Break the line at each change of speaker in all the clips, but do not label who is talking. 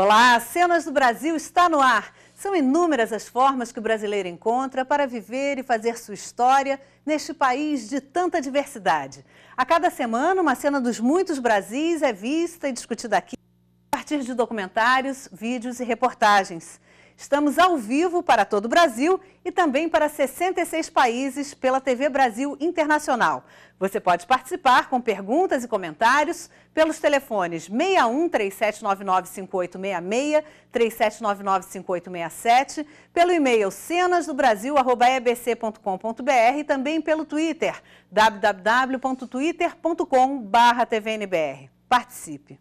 Olá, Cenas do Brasil está no ar. São inúmeras as formas que o brasileiro encontra para viver e fazer sua história neste país de tanta diversidade. A cada semana, uma cena dos muitos Brasis é vista e discutida aqui a partir de documentários, vídeos e reportagens. Estamos ao vivo para todo o Brasil e também para 66 países pela TV Brasil Internacional. Você pode participar com perguntas e comentários pelos telefones 61 3799 5867, pelo e-mail cenasdobrasil@ebc.com.br e também pelo Twitter www.twitter.com/tvnbr. Participe.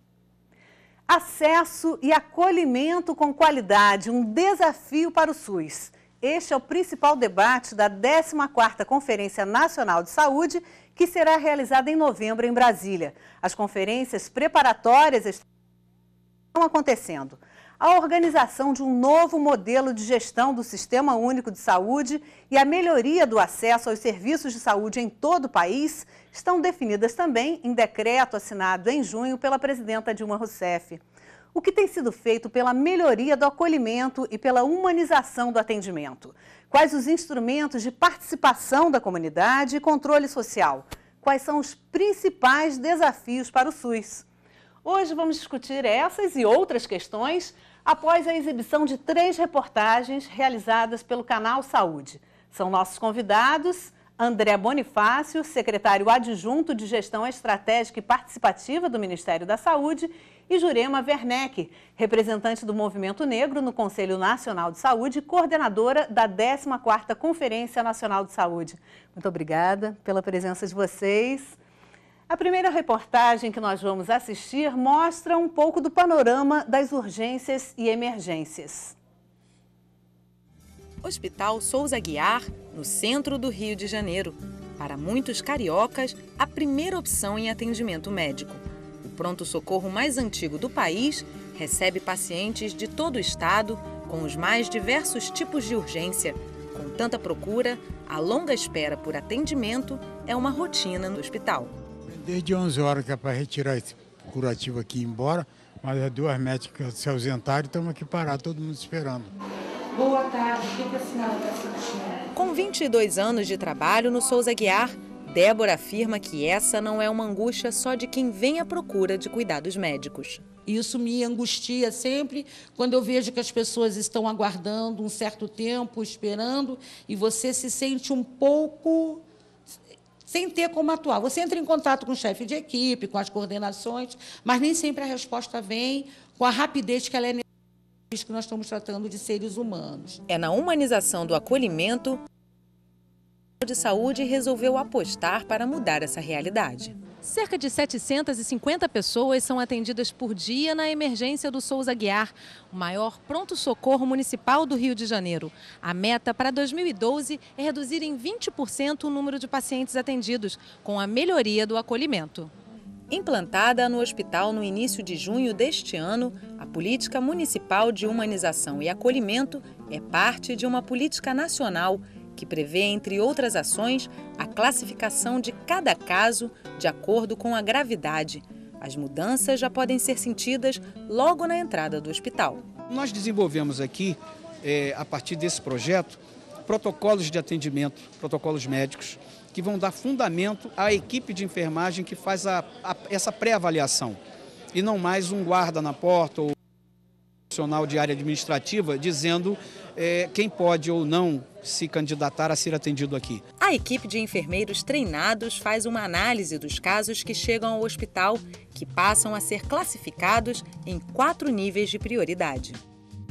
Acesso e acolhimento com qualidade, um desafio para o SUS. Este é o principal debate da 14ª Conferência Nacional de Saúde, que será realizada em novembro em Brasília. As conferências preparatórias estão acontecendo a organização de um novo modelo de gestão do Sistema Único de Saúde e a melhoria do acesso aos serviços de saúde em todo o país estão definidas também em decreto assinado em junho pela presidenta Dilma Rousseff. O que tem sido feito pela melhoria do acolhimento e pela humanização do atendimento? Quais os instrumentos de participação da comunidade e controle social? Quais são os principais desafios para o SUS? Hoje vamos discutir essas e outras questões após a exibição de três reportagens realizadas pelo Canal Saúde. São nossos convidados André Bonifácio, secretário adjunto de Gestão Estratégica e Participativa do Ministério da Saúde, e Jurema Werneck, representante do Movimento Negro no Conselho Nacional de Saúde e coordenadora da 14ª Conferência Nacional de Saúde. Muito obrigada pela presença de vocês. A primeira reportagem que nós vamos assistir mostra um pouco do panorama das urgências e emergências.
Hospital Souza Guiar, no centro do Rio de Janeiro. Para muitos cariocas, a primeira opção em atendimento médico. O pronto-socorro mais antigo do país recebe pacientes de todo o estado, com os mais diversos tipos de urgência. Com tanta procura, a longa espera por atendimento é uma rotina no hospital.
Desde 11 horas que é para retirar esse curativo aqui e ir embora, mas as é duas médicas se ausentaram e estamos aqui parados, todo mundo esperando.
Boa tarde, fica a tá Com 22 anos de trabalho no Souza Guiar, Débora afirma que essa não é uma angústia só de quem vem à procura de cuidados médicos. Isso me angustia sempre quando eu vejo que as pessoas estão aguardando um certo tempo, esperando, e você se sente um pouco sem ter como atuar. Você entra em contato com o chefe de equipe, com as coordenações, mas nem sempre a resposta vem com a rapidez que ela é necessária, que nós estamos tratando de seres humanos. É na humanização do acolhimento que o de saúde resolveu apostar para mudar essa realidade. Cerca de 750 pessoas são atendidas por dia na emergência do Souza Guiar, o maior pronto-socorro municipal do Rio de Janeiro. A meta para 2012 é reduzir em 20% o número de pacientes atendidos, com a melhoria do acolhimento. Implantada no hospital no início de junho deste ano, a Política Municipal de Humanização e Acolhimento é parte de uma política nacional que prevê, entre outras ações, a classificação de cada caso de acordo com a gravidade. As mudanças já podem ser sentidas logo na entrada do hospital.
Nós desenvolvemos aqui, é, a partir desse projeto, protocolos de atendimento, protocolos médicos, que vão dar fundamento à equipe de enfermagem que faz a, a, essa pré-avaliação. E não mais um guarda na porta ou um profissional de área administrativa dizendo é, quem pode ou não se candidatar a ser atendido aqui.
A equipe de enfermeiros treinados faz uma análise dos casos que chegam ao hospital, que passam a ser classificados em quatro níveis de prioridade.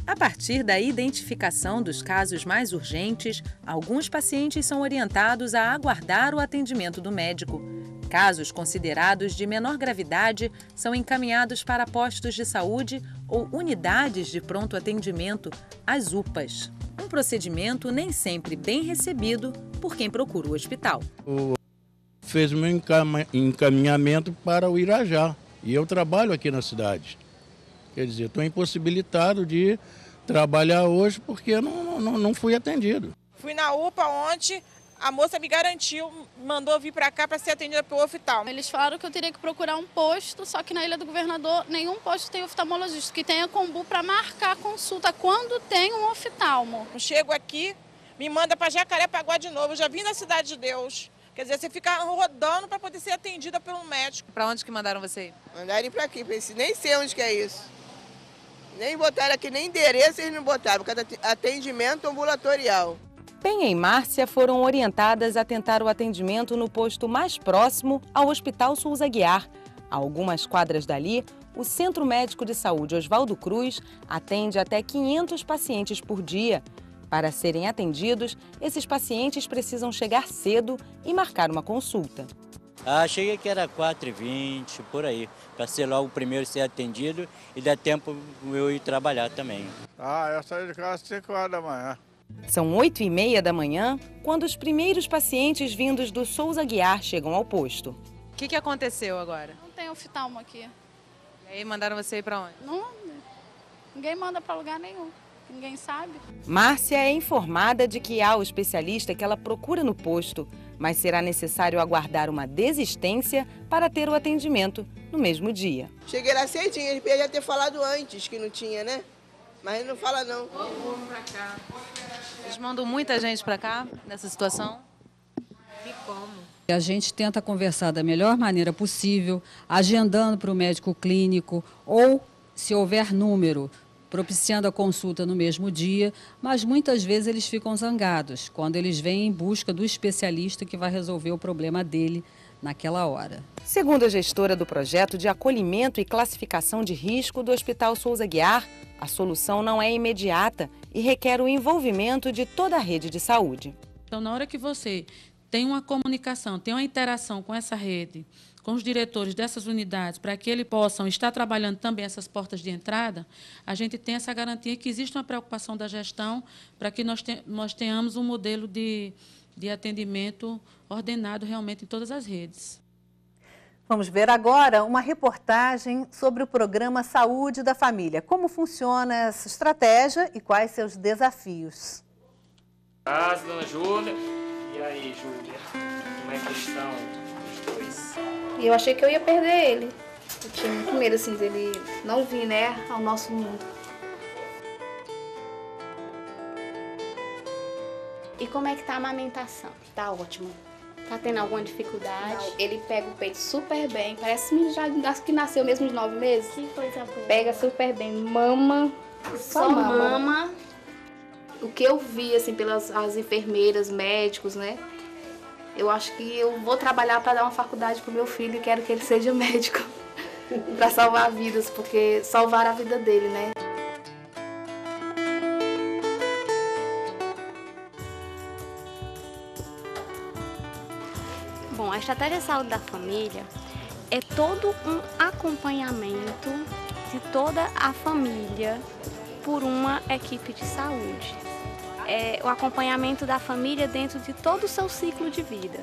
A partir da identificação dos casos mais urgentes, alguns pacientes são orientados a aguardar o atendimento do médico. Casos considerados de menor gravidade são encaminhados para postos de saúde ou unidades de pronto atendimento, as UPAs. Um procedimento nem sempre bem recebido por quem procura o hospital.
Fez meu encaminhamento para o Irajá e eu trabalho aqui na cidade. Quer dizer, estou impossibilitado de trabalhar hoje porque eu não, não, não fui atendido.
Fui na UPA ontem, a moça me garantiu, mandou vir para cá para ser atendida pelo oftalmo. Eles falaram que eu teria que procurar um posto, só que na Ilha do Governador nenhum posto tem oftalmologista, que tenha combu para marcar a consulta quando tem um oftalmo. Chego aqui, me manda para Jacarepaguá de novo, eu já vim da Cidade de Deus.
Quer dizer, você fica rodando para poder ser atendida por um médico.
Para onde que mandaram você ir? Mandaram para aqui,
nem sei onde que é isso. Nem botaram aqui, nem endereço eles não botaram, porque atendimento ambulatorial.
Penha e Márcia foram orientadas a tentar o atendimento no posto mais próximo ao Hospital Souza Guiar. A algumas quadras dali, o Centro Médico de Saúde Oswaldo Cruz atende até 500 pacientes por dia. Para serem atendidos, esses pacientes precisam chegar cedo e marcar uma consulta.
Ah, achei que era 4h20, por aí, para ser logo o primeiro a ser atendido e dar tempo eu ir trabalhar também.
Ah, eu saí de casa às
5 horas da manhã. São 8 e meia da manhã quando os primeiros pacientes vindos do Souza Guiar chegam ao posto. O que, que aconteceu agora?
Não tem oftalmo aqui. E aí mandaram você ir para onde? Não, ninguém manda para lugar nenhum. Ninguém sabe.
Márcia é informada de que há o especialista que ela procura no posto, mas será necessário aguardar uma desistência para ter o atendimento no mesmo dia.
Cheguei lá cedinho, ele podia ter falado antes que não tinha, né? Mas ele não fala não.
Eles mandam muita gente para cá nessa situação?
E como? A gente tenta conversar da melhor maneira possível, agendando para o médico clínico ou se houver número propiciando a consulta no mesmo dia, mas muitas vezes eles ficam zangados quando eles vêm em busca do especialista que vai resolver
o problema dele naquela hora. Segundo a gestora do projeto de acolhimento e classificação de risco do Hospital Souza Guiar, a solução não é imediata e requer o envolvimento de toda a rede de saúde.
Então, na hora que você tem uma comunicação, tem uma interação com essa rede, com os diretores dessas unidades, para que eles possam
estar trabalhando também essas portas de entrada, a gente tem essa garantia que existe uma preocupação da gestão
para que nós, nós tenhamos um modelo de, de atendimento ordenado realmente em todas as redes.
Vamos ver agora uma reportagem sobre o programa Saúde da Família. Como funciona essa estratégia e quais seus desafios?
Casa, ah, dona Júlia. E aí, Júlia? Como é que estão?
E eu achei que eu ia perder ele. Eu tinha muito medo, assim, dele não vir, né, ao nosso mundo. E como é que tá a amamentação? Tá ótimo. Tá tendo alguma dificuldade? Não, ele pega o peito super bem. Parece que já que nasceu mesmo de nove meses. Que coisa boa. Pega super bem. Mama.
Só, só mama. mama.
O que eu vi, assim, pelas as enfermeiras, médicos, né? eu acho que eu vou trabalhar para dar uma faculdade para o meu filho e quero que ele seja médico para salvar vidas, porque salvar a vida dele, né? Bom, a estratégia de saúde da família é todo um acompanhamento de toda a família por uma equipe de saúde é, o acompanhamento da família dentro de todo o seu ciclo de vida.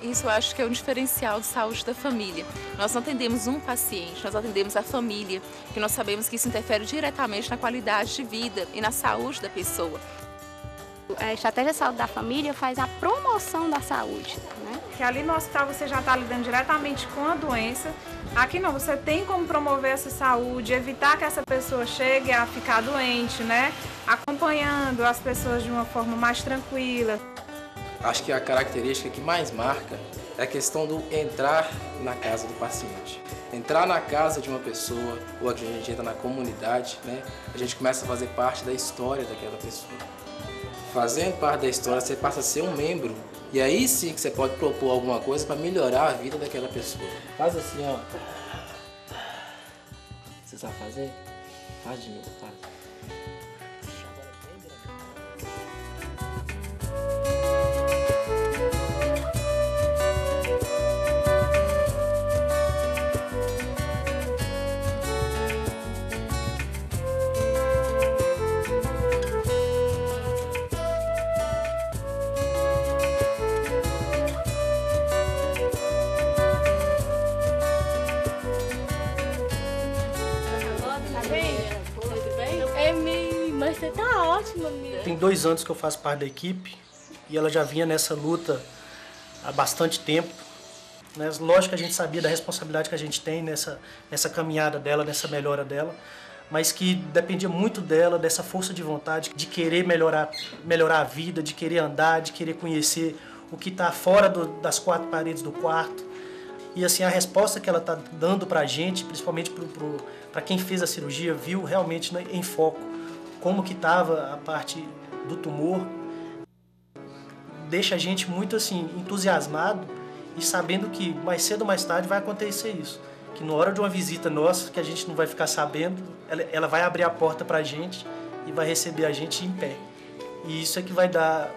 Isso eu acho que é um diferencial de saúde da família. Nós não atendemos um paciente, nós
atendemos a família, que nós sabemos que isso interfere diretamente na qualidade de vida e na saúde
da pessoa. A estratégia de saúde da família faz a promoção da saúde. Né? Que ali no hospital você já está lidando diretamente com a doença Aqui não, você tem como promover essa saúde, evitar que essa pessoa chegue a ficar doente, né?
Acompanhando as pessoas de uma forma mais tranquila.
Acho que a característica que mais marca é a questão do entrar na casa do paciente. Entrar na casa de uma pessoa, ou a gente entra na comunidade, né? A gente começa a fazer parte da história
daquela pessoa. Fazendo parte da história, você passa a ser um membro e aí sim que você
pode propor alguma coisa para melhorar a vida daquela pessoa. Faz assim, ó.
Você sabe fazer? Faz de novo, faz.
tem
dois anos que eu faço parte da equipe e ela já vinha nessa luta há bastante tempo. Né? Lógico que a gente sabia da responsabilidade que a gente tem nessa, nessa caminhada dela, nessa melhora dela, mas que dependia muito dela, dessa força de vontade, de querer melhorar, melhorar a vida, de querer andar, de querer conhecer o que está fora do, das quatro paredes do quarto. E assim, a resposta que ela está dando para a gente, principalmente para quem fez a cirurgia, viu realmente né, em foco como que estava a parte do tumor, deixa a gente muito assim entusiasmado e sabendo que mais cedo ou mais tarde vai acontecer isso. Que na hora de uma visita nossa, que a gente não vai ficar sabendo, ela, ela vai abrir a porta para a gente e vai receber a gente em pé. E isso é que vai dar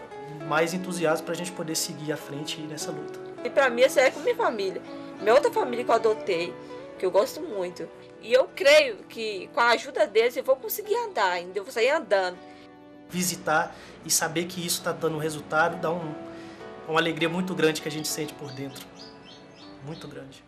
mais entusiasmo para a gente poder seguir à frente nessa luta.
E para mim, essa é com minha família. Minha outra família que eu adotei, que eu gosto muito, e eu creio que com a ajuda deles eu vou conseguir andar ainda, eu vou sair andando.
Visitar e saber que isso está dando resultado dá um, uma alegria muito grande que a gente sente por dentro. Muito grande.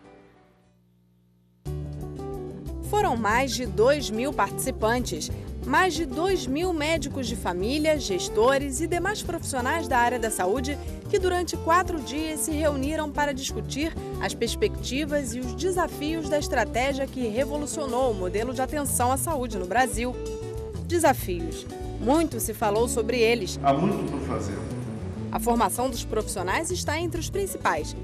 Foram mais de 2 mil participantes mais de 2 mil médicos de família, gestores e demais profissionais da área da saúde que durante quatro dias se reuniram para discutir as perspectivas e os desafios da estratégia que revolucionou o modelo de atenção à saúde no Brasil. Desafios. Muito se falou sobre eles. Há muito por fazer. A formação dos profissionais está entre os principais.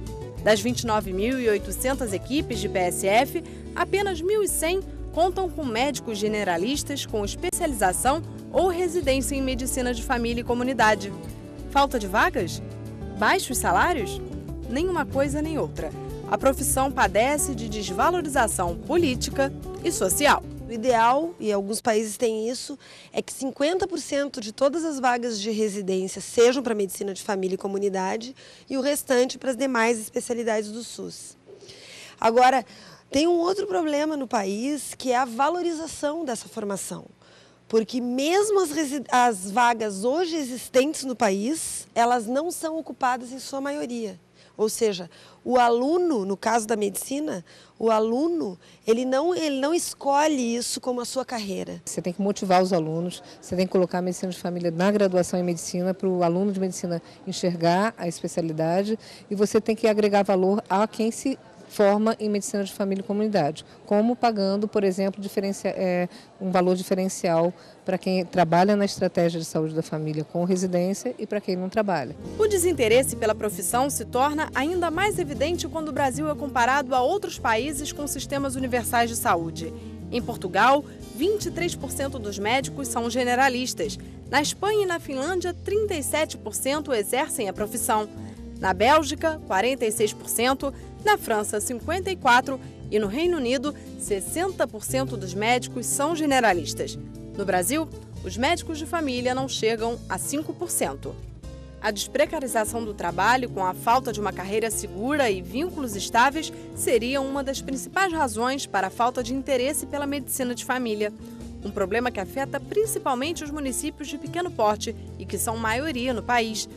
Das 29.800 equipes de PSF, apenas 1.100 contam com médicos generalistas com especialização ou residência em medicina de família e comunidade. Falta de vagas? Baixos salários? Nenhuma coisa nem outra. A profissão padece de desvalorização política e social. O ideal, e alguns países têm isso, é que 50% de todas as vagas de residência sejam para medicina de família e comunidade e o restante para as demais especialidades do SUS. Agora, tem um outro problema no país que é a valorização dessa formação. Porque mesmo as, as vagas hoje existentes no país, elas não são ocupadas em sua maioria. Ou seja, o aluno, no caso da medicina, o aluno, ele não, ele não escolhe isso como a sua carreira.
Você tem que motivar os alunos, você tem que colocar a medicina de família na graduação em medicina para o aluno de medicina enxergar a especialidade e você tem que agregar valor a quem se forma em medicina de família e comunidade, como pagando, por exemplo, é, um valor diferencial para quem trabalha na estratégia de saúde da família com residência e para quem não trabalha.
O desinteresse pela profissão se torna ainda mais evidente quando o Brasil é comparado a outros países com sistemas universais de saúde. Em Portugal, 23% dos médicos são generalistas. Na Espanha e na Finlândia, 37% exercem a profissão. Na Bélgica, 46% na França 54% e no Reino Unido 60% dos médicos são generalistas. No Brasil, os médicos de família não chegam a 5%. A desprecarização do trabalho, com a falta de uma carreira segura e vínculos estáveis, seria uma das principais razões para a falta de interesse pela medicina de família. Um problema que afeta principalmente os municípios de pequeno porte e que são maioria no país,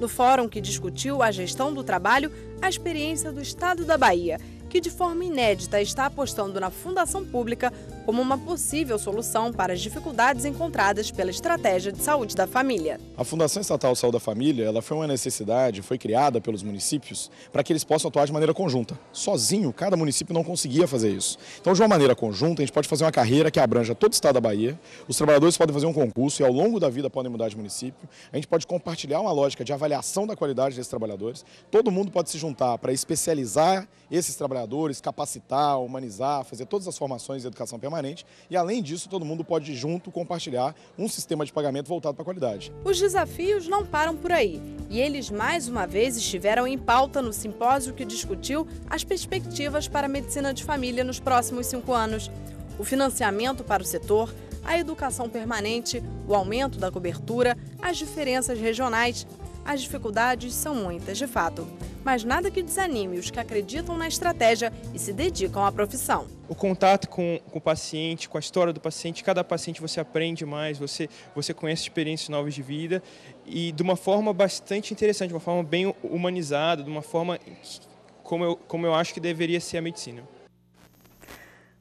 no fórum que discutiu a gestão do trabalho, a experiência do Estado da Bahia, que de forma inédita está apostando na fundação pública como uma possível solução para as dificuldades encontradas pela estratégia de saúde da família.
A Fundação Estatal Saúde da Família ela foi uma necessidade, foi criada pelos municípios para que eles possam atuar de maneira conjunta. Sozinho, cada município não conseguia fazer isso. Então, de uma maneira conjunta, a gente pode fazer uma carreira que abranja todo o estado da Bahia, os trabalhadores podem fazer um concurso e ao longo da vida podem mudar de município, a gente pode compartilhar uma lógica de avaliação da qualidade desses trabalhadores, todo mundo pode se juntar para especializar esses trabalhadores, capacitar, humanizar, fazer todas as formações de educação permanente e, além disso, todo mundo pode junto compartilhar um sistema de pagamento voltado para a qualidade.
Os desafios não param por aí e eles mais uma vez estiveram em pauta no simpósio que discutiu as perspectivas para a medicina de família nos próximos cinco anos. O financiamento para o setor, a educação permanente, o aumento da cobertura, as diferenças regionais, as dificuldades são muitas, de fato. Mas nada que desanime os que acreditam na estratégia e se dedicam à profissão.
O contato
com, com o paciente, com a história do paciente, cada paciente você aprende mais, você, você conhece experiências novas de vida e de uma forma bastante interessante, de uma forma bem humanizada, de uma forma que, como eu, como eu acho que deveria ser a medicina.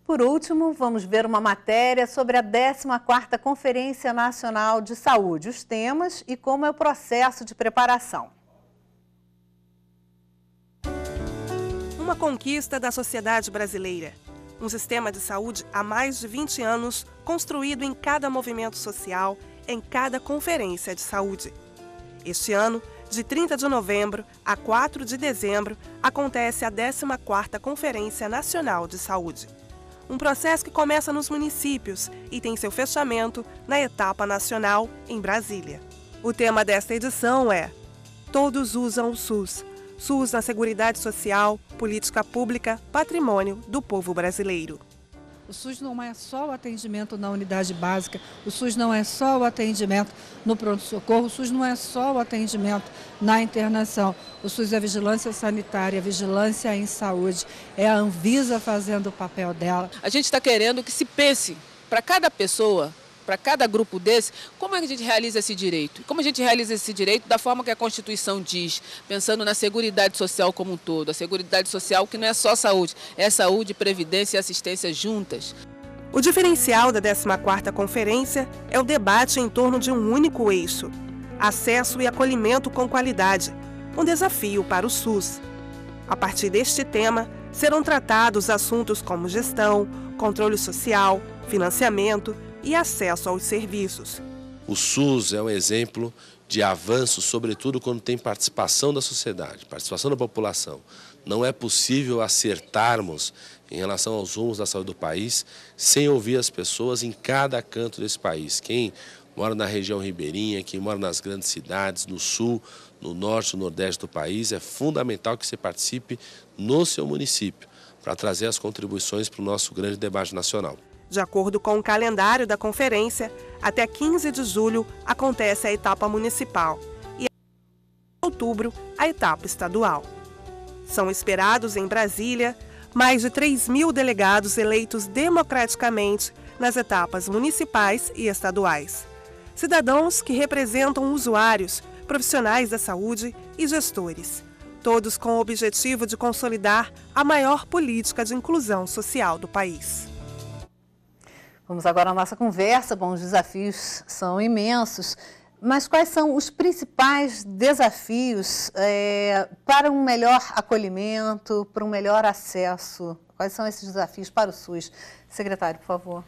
Por
último, vamos ver uma matéria sobre a 14ª Conferência Nacional de Saúde,
os temas e como é o processo de preparação. Uma conquista da sociedade brasileira. Um sistema de saúde há mais de 20 anos, construído em cada movimento social, em cada conferência de saúde. Este ano, de 30 de novembro a 4 de dezembro, acontece a 14ª Conferência Nacional de Saúde um processo que começa nos municípios e tem seu fechamento na etapa nacional em Brasília. O tema desta edição é Todos usam o SUS. SUS na Seguridade Social, Política Pública, Patrimônio do Povo Brasileiro.
O SUS não é só o atendimento na unidade básica, o SUS não é só o atendimento no pronto-socorro, o SUS não é só o atendimento na internação. O SUS é a vigilância
sanitária, a vigilância em saúde, é a Anvisa fazendo o papel dela. A gente está querendo que se pense para cada pessoa para cada grupo desse, como é que a gente realiza esse direito? Como a gente realiza esse direito da forma que a Constituição diz, pensando na Seguridade Social como um todo, a Seguridade Social que não é só saúde, é saúde, previdência e assistência juntas.
O diferencial da 14ª Conferência é o debate em torno de um único eixo, acesso e acolhimento com qualidade, um desafio para o SUS. A partir deste tema, serão tratados assuntos como gestão, controle social, financiamento, e acesso aos serviços.
O SUS é um exemplo de avanço, sobretudo quando tem participação da sociedade, participação da população. Não é possível acertarmos em relação aos rumos da saúde do país sem ouvir as pessoas em cada canto desse país. Quem mora na região ribeirinha, quem mora nas grandes cidades, no sul, no norte, no nordeste do país, é fundamental que você participe no seu município para trazer as contribuições para o nosso grande debate nacional.
De acordo com o calendário da conferência, até 15 de julho acontece a etapa municipal e em outubro a etapa estadual. São esperados em Brasília mais de 3 mil delegados eleitos democraticamente nas etapas municipais e estaduais. Cidadãos que representam usuários, profissionais da saúde e gestores, todos com o objetivo de consolidar a maior política de inclusão social do país. Vamos agora à nossa conversa. Bom, os desafios são imensos,
mas quais são os principais desafios é, para um melhor acolhimento, para um melhor acesso? Quais são esses desafios para o SUS? Secretário, por favor.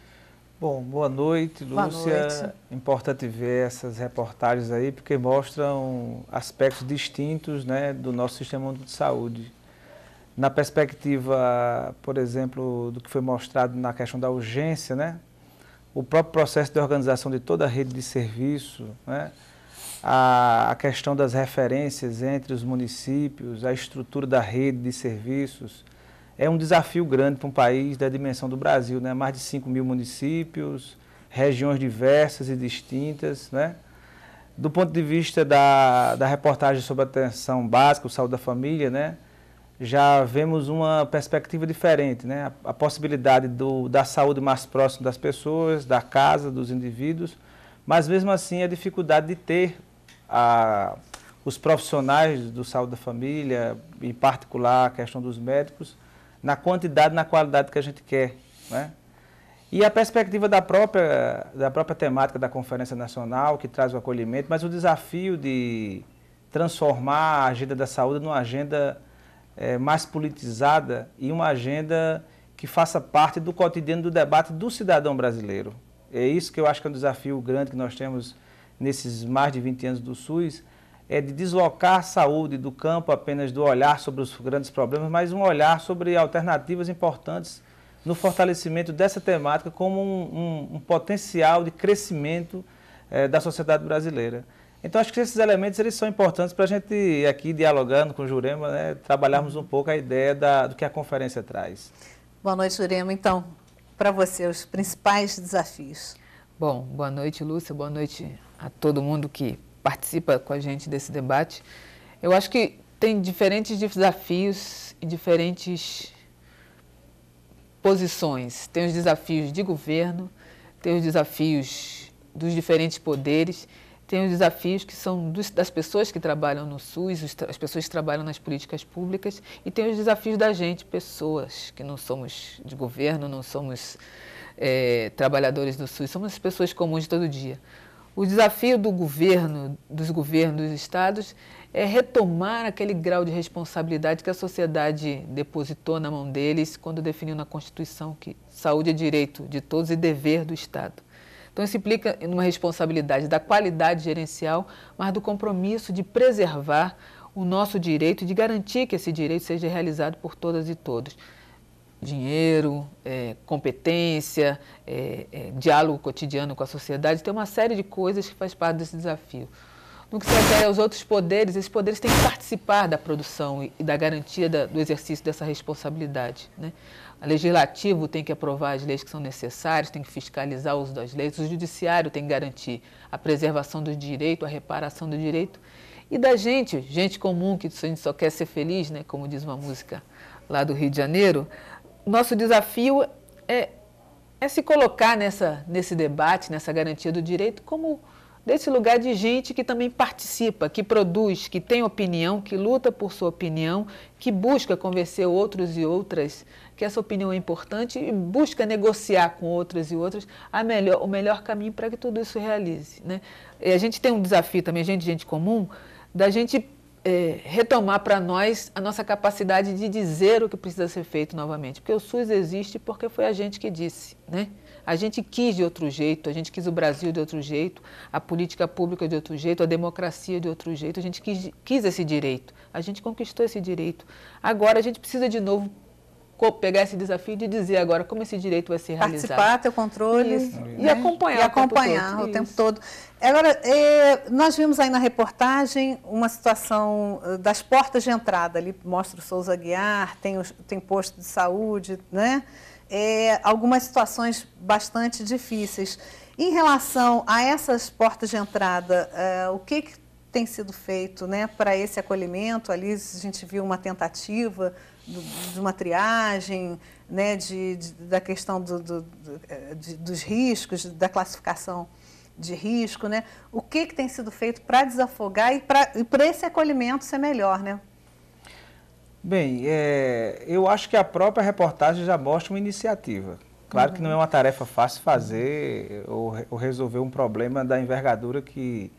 Bom, boa noite, Lúcia. Boa noite. Importante ver essas reportagens aí, porque mostram aspectos distintos né, do nosso sistema de saúde. Na perspectiva, por exemplo, do que foi mostrado na questão da urgência, né? o próprio processo de organização de toda a rede de serviço, né? a, a questão das referências entre os municípios, a estrutura da rede de serviços, é um desafio grande para um país da dimensão do Brasil, né? mais de 5 mil municípios, regiões diversas e distintas. Né? Do ponto de vista da, da reportagem sobre a atenção básica, o saúde da família, né? já vemos uma perspectiva diferente, né? a, a possibilidade do, da saúde mais próxima das pessoas, da casa, dos indivíduos, mas mesmo assim a dificuldade de ter a, os profissionais do saúde da família, em particular a questão dos médicos, na quantidade, na qualidade que a gente quer. Né? E a perspectiva da própria, da própria temática da Conferência Nacional, que traz o acolhimento, mas o desafio de transformar a agenda da saúde numa agenda é, mais politizada e uma agenda que faça parte do cotidiano do debate do cidadão brasileiro. É isso que eu acho que é um desafio grande que nós temos nesses mais de 20 anos do SUS, é de deslocar a saúde do campo apenas do olhar sobre os grandes problemas, mas um olhar sobre alternativas importantes no fortalecimento dessa temática como um, um, um potencial de crescimento é, da sociedade brasileira. Então, acho que esses elementos eles são importantes para a gente, aqui dialogando com o Jurema, né, trabalharmos um pouco a ideia da, do que a conferência traz.
Boa noite, Jurema. Então,
para você, os principais desafios. Bom, boa noite, Lúcia. Boa noite a todo mundo que participa com a gente desse debate. Eu acho que tem diferentes desafios e diferentes posições. Tem os desafios de governo, tem os desafios dos diferentes poderes tem os desafios que são dos, das pessoas que trabalham no SUS, as pessoas que trabalham nas políticas públicas, e tem os desafios da gente, pessoas que não somos de governo, não somos é, trabalhadores do SUS, somos pessoas comuns de todo dia. O desafio do governo, dos governos, dos estados, é retomar aquele grau de responsabilidade que a sociedade depositou na mão deles quando definiu na Constituição que saúde é direito de todos e dever do Estado. Então, isso implica numa responsabilidade da qualidade gerencial, mas do compromisso de preservar o nosso direito, de garantir que esse direito seja realizado por todas e todos. Dinheiro, é, competência, é, é, diálogo cotidiano com a sociedade, tem uma série de coisas que faz parte desse desafio. No que se refere aos outros poderes, esses poderes têm que participar da produção e da garantia da, do exercício dessa responsabilidade. Né? O legislativo tem que aprovar as leis que são necessárias, tem que fiscalizar o uso das leis, o judiciário tem que garantir a preservação do direito, a reparação do direito. E da gente, gente comum, que a gente só quer ser feliz, né? como diz uma música lá do Rio de Janeiro, nosso desafio é, é se colocar nessa, nesse debate, nessa garantia do direito, como desse lugar de gente que também participa, que produz, que tem opinião, que luta por sua opinião, que busca convencer outros e outras que essa opinião é importante e busca negociar com outros e outras a melhor, o melhor caminho para que tudo isso realize. Né? E a gente tem um desafio também, gente, gente comum, da gente é, retomar para nós a nossa capacidade de dizer o que precisa ser feito novamente. Porque o SUS existe porque foi a gente que disse, né? A gente quis de outro jeito, a gente quis o Brasil de outro jeito, a política pública de outro jeito, a democracia de outro jeito, a gente quis, quis esse direito, a gente conquistou esse direito. Agora a gente precisa de novo pegar esse desafio de dizer agora como esse direito vai ser realizado. Participar, ter
controle. Isso. E né? acompanhar. E acompanhar o tempo, o tempo todo. Agora, é, nós vimos aí na reportagem uma situação eh, das portas de entrada ali, mostra o Souza Guiar, tem, tem posto de saúde, né? é, algumas situações bastante difíceis. Em relação a essas portas de entrada, é, o que, que, tem sido feito né, para esse acolhimento? Ali a gente viu uma tentativa de uma triagem, né, de, de da questão do, do, é, de, dos riscos, da classificação de risco, né? O que, que tem sido feito para desafogar e para esse acolhimento ser melhor, né?
Bem, é, eu acho que a própria reportagem já mostra uma iniciativa. Claro uhum. que não é uma tarefa fácil fazer ou, ou, resolver um problema da envergadura que,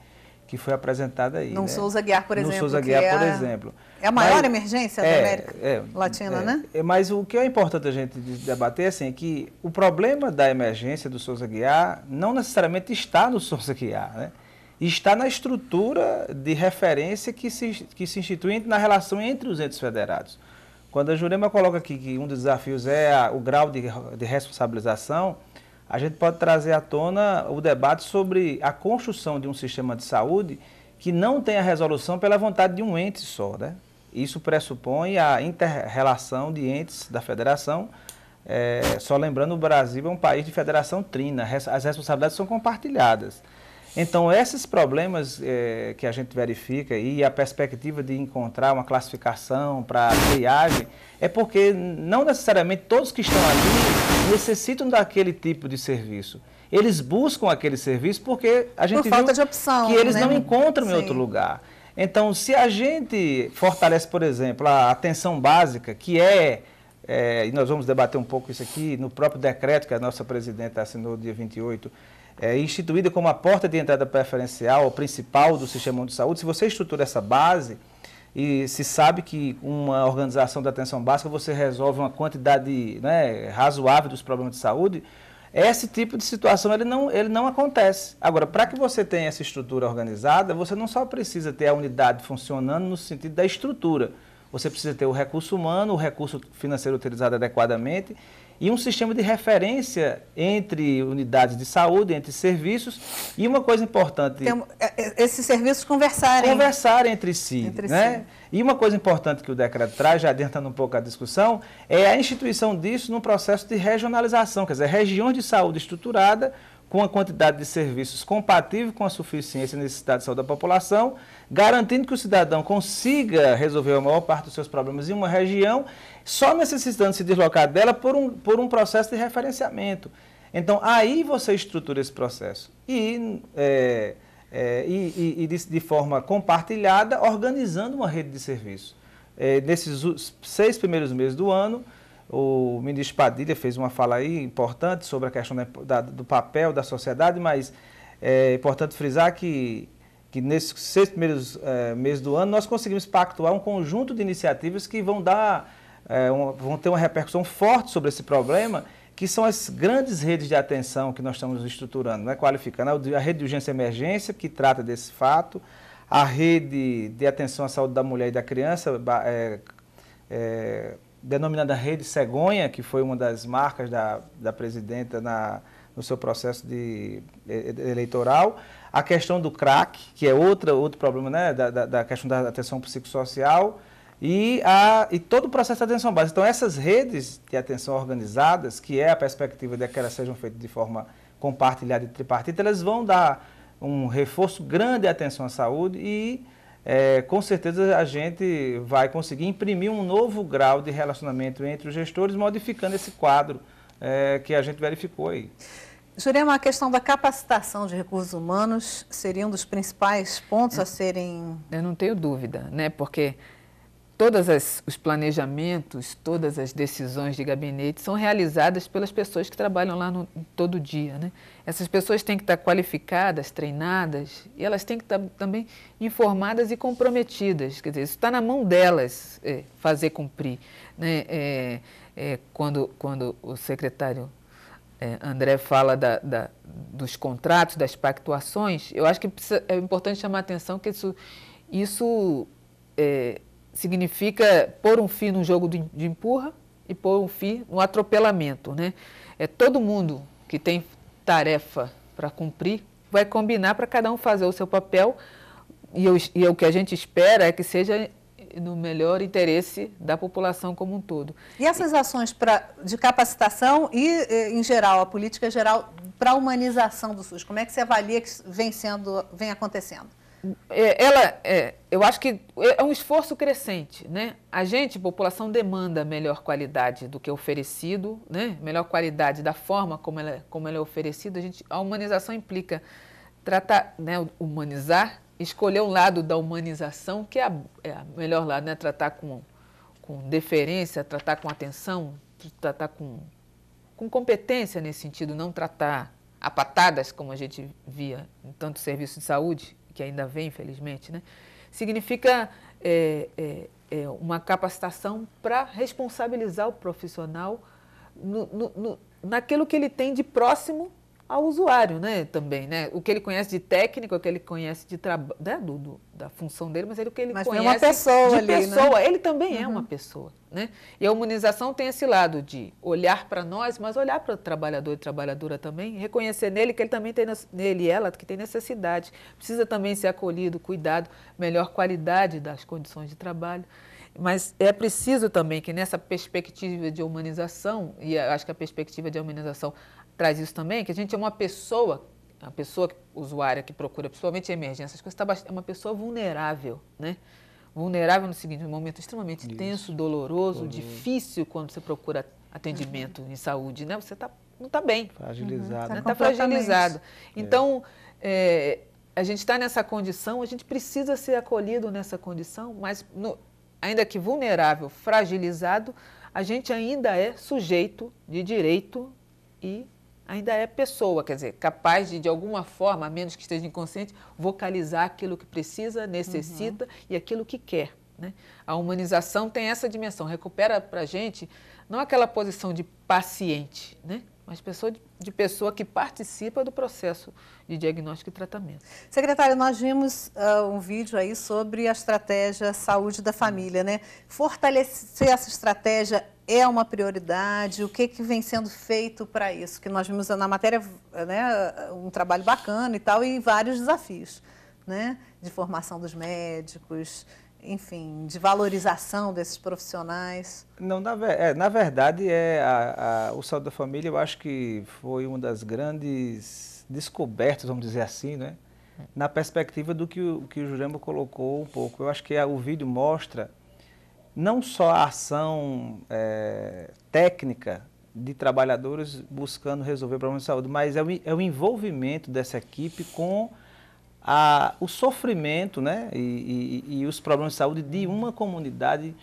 que foi apresentada aí. No né? Souza Guiar, por no exemplo. Souza Guiar, é por exemplo. É a maior mas, emergência é, da América é, Latina, é. né? É, mas o que é importante a gente debater é, assim, é que o problema da emergência do Souza Guiar não necessariamente está no Souza Guiar, né? está na estrutura de referência que se, que se institui na relação entre os entes federados. Quando a Jurema coloca aqui que um dos desafios é a, o grau de, de responsabilização, a gente pode trazer à tona o debate sobre a construção de um sistema de saúde que não tem a resolução pela vontade de um ente só. Né? Isso pressupõe a inter-relação de entes da federação. É, só lembrando, o Brasil é um país de federação trina, as responsabilidades são compartilhadas. Então, esses problemas é, que a gente verifica e a perspectiva de encontrar uma classificação para triagem é porque não necessariamente todos que estão ali necessitam daquele tipo de serviço. Eles buscam aquele serviço porque a gente Por falta de opção, que eles né? não encontram Sim. em outro lugar. Então, se a gente fortalece, por exemplo, a atenção básica, que é é, e nós vamos debater um pouco isso aqui no próprio decreto que a nossa presidenta assinou dia 28, é, instituída como a porta de entrada preferencial, ou principal do sistema de saúde, se você estrutura essa base e se sabe que uma organização da atenção básica você resolve uma quantidade né, razoável dos problemas de saúde, esse tipo de situação ele não, ele não acontece. Agora, para que você tenha essa estrutura organizada, você não só precisa ter a unidade funcionando no sentido da estrutura, você precisa ter o recurso humano, o recurso financeiro utilizado adequadamente e um sistema de referência entre unidades de saúde, entre serviços. E uma coisa importante. Tem, é, é, esses serviços conversarem. Conversarem entre si. Entre né? si. E uma coisa importante que o decreto traz, já adiantando um pouco a discussão, é a instituição disso num processo de regionalização, quer dizer, regiões de saúde estruturada com a quantidade de serviços compatível com a suficiência e necessidade de saúde da população, garantindo que o cidadão consiga resolver a maior parte dos seus problemas em uma região só necessitando se deslocar dela por um, por um processo de referenciamento. Então, aí você estrutura esse processo. E, é, é, e, e, e de, de, forma compartilhada, organizando uma rede de serviço. É, nesses seis primeiros meses do ano, o ministro Padilha fez uma fala aí importante sobre a questão né, da, do papel da sociedade, mas é, é importante frisar que, que nesses seis primeiros é, meses do ano, nós conseguimos pactuar um conjunto de iniciativas que vão dar é, um, vão ter uma repercussão forte sobre esse problema, que são as grandes redes de atenção que nós estamos estruturando, né, qualificando. Né? A rede de urgência e emergência, que trata desse fato, a rede de atenção à saúde da mulher e da criança, é, é, denominada Rede Cegonha, que foi uma das marcas da, da presidenta na, no seu processo de, eleitoral. A questão do crack, que é outra, outro problema, né, da, da, da questão da atenção psicossocial e, a, e todo o processo de atenção básica. Então, essas redes de atenção organizadas, que é a perspectiva de que elas sejam feitas de forma compartilhada e tripartita, elas vão dar um reforço grande à atenção à saúde e, é, com certeza, a gente vai conseguir imprimir um novo grau de relacionamento entre os gestores, modificando esse quadro é, que a gente verificou aí.
Jurema, a questão da capacitação de recursos humanos seria um dos principais
pontos a serem. Eu não tenho dúvida, né? Porque todos os planejamentos, todas as decisões de gabinete são realizadas pelas pessoas que trabalham lá no, todo dia. Né? Essas pessoas têm que estar qualificadas, treinadas, e elas têm que estar também informadas e comprometidas. Quer dizer, isso está na mão delas é, fazer cumprir. Né? É, é, quando, quando o secretário é, André fala da, da, dos contratos, das pactuações, eu acho que precisa, é importante chamar a atenção que isso, isso é, significa pôr um fim num jogo de, empurra e pôr um fim no atropelamento. Né? É, todo mundo que tem tarefa para cumprir vai combinar para cada um fazer o seu papel e, eu, e o que a gente espera é que seja no melhor interesse da população como um todo. E essas ações pra, de capacitação e, em geral,
a política geral para a humanização do SUS, como é que você avalia que vem, sendo, vem acontecendo?
É, ela, é, eu acho que é, é um esforço crescente, né? A gente, população, demanda melhor qualidade do que é oferecido, né? Melhor qualidade da forma como ela, como ela é oferecida. A, gente, a humanização implica tratar, né? Humanizar, escolher um lado da humanização que é, a, é a melhor lado, né? Tratar com, com deferência, tratar com atenção, tratar com, com competência nesse sentido, não tratar a patadas como a gente via em tanto serviço de saúde que ainda vem, infelizmente, né? significa é, é, é uma capacitação para responsabilizar o profissional no, no, no, naquilo que ele tem de próximo ao usuário, né, também, né? O que ele conhece de técnico, o que ele conhece de trabalho, né, da função dele, mas ele o que ele mas conhece é uma pessoa de ali, né? pessoa, né? ele também uhum. é uma uhum. pessoa, né? E a humanização tem esse lado de olhar para nós, mas olhar para o trabalhador e trabalhadora também, reconhecer nele que ele também tem nele ela que tem necessidade, precisa também ser acolhido, cuidado, melhor qualidade das condições de trabalho. Mas é preciso também que nessa perspectiva de humanização, e acho que a perspectiva de humanização traz isso também, que a gente é uma pessoa, a pessoa usuária que procura, principalmente emergências as coisas tá, é uma pessoa vulnerável, né? Vulnerável no seguinte, um momento extremamente isso. tenso, doloroso, difícil quando você procura atendimento uhum. em saúde, né? Você tá, não está bem. Fragilizado. Está uhum. né? Tá fragilizado. Tá então, é. É, a gente está nessa condição, a gente precisa ser acolhido nessa condição, mas no, ainda que vulnerável, fragilizado, a gente ainda é sujeito de direito e ainda é pessoa, quer dizer, capaz de, de alguma forma, a menos que esteja inconsciente, vocalizar aquilo que precisa, necessita uhum. e aquilo que quer. Né? A humanização tem essa dimensão, recupera para a gente não aquela posição de paciente, né? mas pessoa de, de pessoa que participa do processo de diagnóstico e tratamento. Secretária,
nós vimos uh, um vídeo aí sobre a estratégia saúde da família, né? Fortalecer essa estratégia é uma prioridade? O que, que vem sendo feito para isso? Que nós vimos na matéria né, um trabalho bacana e tal, e vários desafios, né? De formação dos médicos, enfim, de valorização desses profissionais?
Não, na, é, na verdade, é a, a, o Saúde da Família, eu acho que foi uma das grandes descobertas, vamos dizer assim, né? na perspectiva do que o, que o Jurema colocou um pouco. Eu acho que a, o vídeo mostra não só a ação é, técnica de trabalhadores buscando resolver problemas de saúde, mas é o, é o envolvimento dessa equipe com a, o sofrimento né, e, e, e, os problemas de saúde de uma comunidade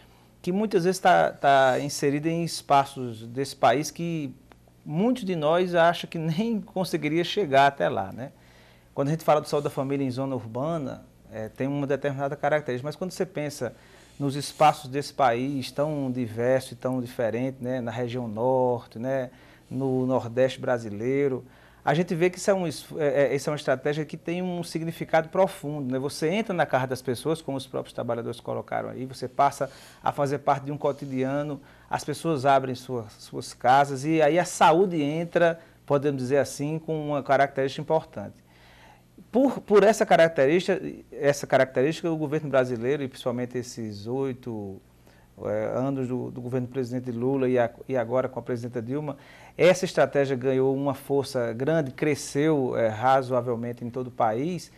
que muitas vezes está tá inserida em espaços desse país que muitos de nós acham que nem conseguiria chegar até lá. Né? Quando a gente fala do saúde da família em zona urbana, é, tem uma determinada característica, mas quando você pensa nos espaços desse país tão diverso e tão diferente, né, na região norte, né, no nordeste brasileiro, a gente vê que isso é, um, é, é, é uma estratégia que tem um significado profundo. Né? Você entra na casa das pessoas, como os próprios trabalhadores colocaram aí, você passa a fazer parte de um cotidiano, as pessoas abrem suas, suas casas e aí a saúde entra, podemos dizer assim, com uma característica importante. Por, por essa, característica, essa característica, o governo brasileiro, e principalmente esses oito é, anos do, do, governo do presidente Lula e, a, e agora com a presidenta Dilma, essa estratégia ganhou uma força grande, cresceu é, razoavelmente em todo o país.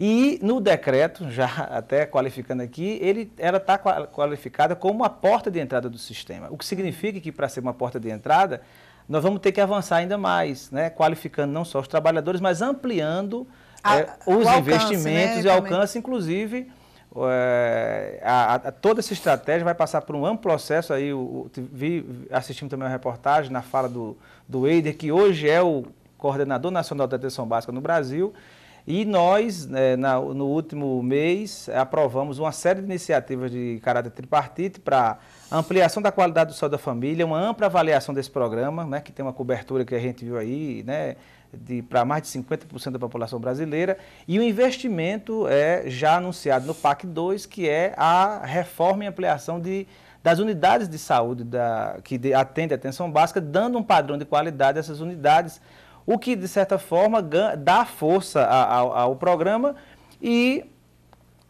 E no decreto, já até qualificando aqui, ele, ela está qualificada como uma porta de entrada do sistema. O que significa que, para ser uma porta de entrada, nós vamos ter que avançar ainda mais, né? qualificando não só os trabalhadores, mas ampliando a, é, os alcance, né, investimentos né? e alcance, inclusive é, a, a, toda essa estratégia vai passar por um amplo processo. Aí, o, o, vi, assistimos também a reportagem na fala do, do Eider, que hoje é o coordenador nacional da atenção básica no Brasil. E nós, né, na, no último mês, aprovamos uma série de iniciativas de caráter tripartite para ampliação da qualidade do Sol da Família, uma ampla avaliação desse programa, né, que tem uma cobertura que a gente viu aí, né, para mais de 50% da população brasileira. E o investimento é já anunciado no PAC 2, que é a reforma e ampliação de, das unidades de saúde da, que de, atende a atenção básica, dando um padrão de qualidade a essas unidades, o que, de certa forma, dá força a, a, ao programa e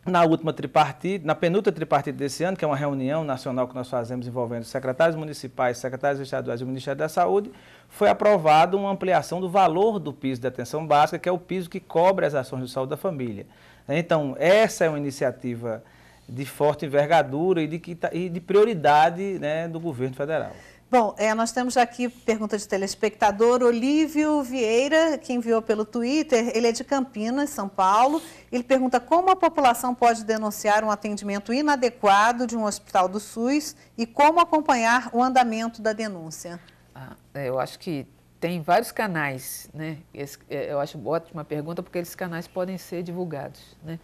na última tripartite, na penúltima tripartite desse ano, que é uma reunião nacional que nós fazemos envolvendo secretários municipais, secretários estaduais e o Ministério da Saúde, foi aprovada uma ampliação do valor do piso de atenção básica, que é o piso que cobre as ações de saúde da família. Então, essa é uma iniciativa de forte envergadura e de, tá, e de prioridade né, do governo federal.
Bom, é, nós temos aqui pergunta de telespectador. Olívio Vieira, que enviou pelo Twitter, ele é de Campinas, São Paulo. Ele pergunta como a população pode denunciar um atendimento inadequado de um hospital do SUS e como acompanhar o andamento da denúncia.
Ah, é, eu acho que tem vários canais, né? Esse, é, eu acho ótima pergunta, porque esses canais podem ser divulgados, né?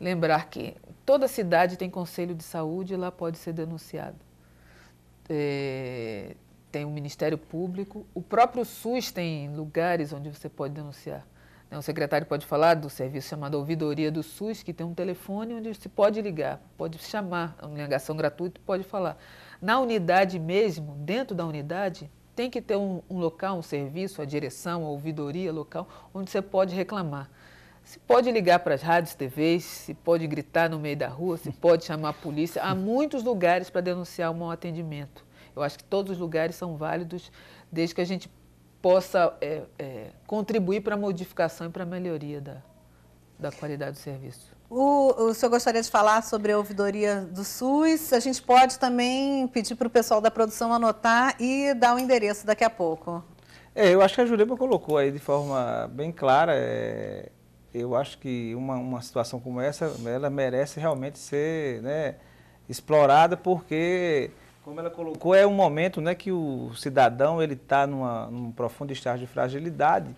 Lembrar que toda cidade tem conselho de saúde e lá pode ser denunciado é, tem o um Ministério Público, o próprio SUS tem lugares onde você pode denunciar. Né? O secretário pode falar do serviço chamado Ouvidoria do SUS, que tem um telefone onde se pode ligar, pode chamar, é uma ligação gratuita, pode falar. Na unidade mesmo, dentro da unidade, tem que ter um, um local, um serviço, a direção, a ouvidoria local, onde você pode reclamar. Se pode ligar para as rádios, TVs, se pode gritar no meio da rua, se pode chamar a polícia. Há muitos lugares para denunciar o mau atendimento. Eu acho que todos os lugares são válidos, desde que a gente possa é, é, contribuir para a modificação e para a melhoria da, da qualidade do serviço.
O, o senhor gostaria de falar sobre a ouvidoria do SUS? A gente pode também pedir para o pessoal da produção anotar e dar o endereço daqui a pouco.
É, eu acho que a Jurema colocou aí de forma bem clara. É eu acho que uma, uma situação como essa, ela merece realmente ser né, explorada, porque, como ela colocou, é um momento né, que o cidadão ele está num profundo estágio de fragilidade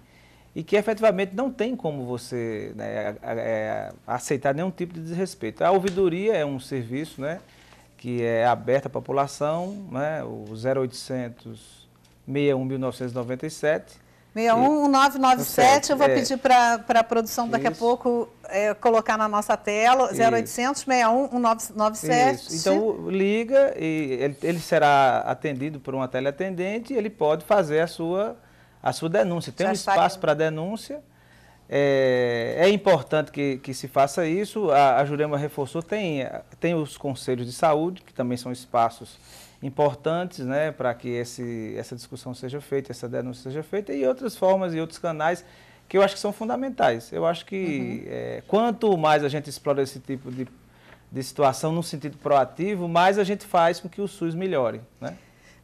e que efetivamente não tem como você né, é, aceitar nenhum tipo de desrespeito. A ouvidoria é um serviço né, que é aberto à população, né, o 0800 61.997, 61997, eu vou é. pedir
para a produção daqui Isso. a pouco é, colocar na nossa tela, 0800 61997. Então,
liga e ele, ele, será atendido por uma teleatendente e ele pode fazer a sua, a sua denúncia. Tem Já um espaço para denúncia. É, é, importante que, que se faça isso. A, a Jurema reforçou, tem, tem os conselhos de saúde, que também são espaços importantes né, para que esse, essa discussão seja feita, essa denúncia seja feita, e outras formas e outros canais que eu acho que são fundamentais. Eu acho que uhum. é, quanto mais a gente explora esse tipo de, de situação no sentido proativo, mais a gente faz com que o SUS melhore. Né?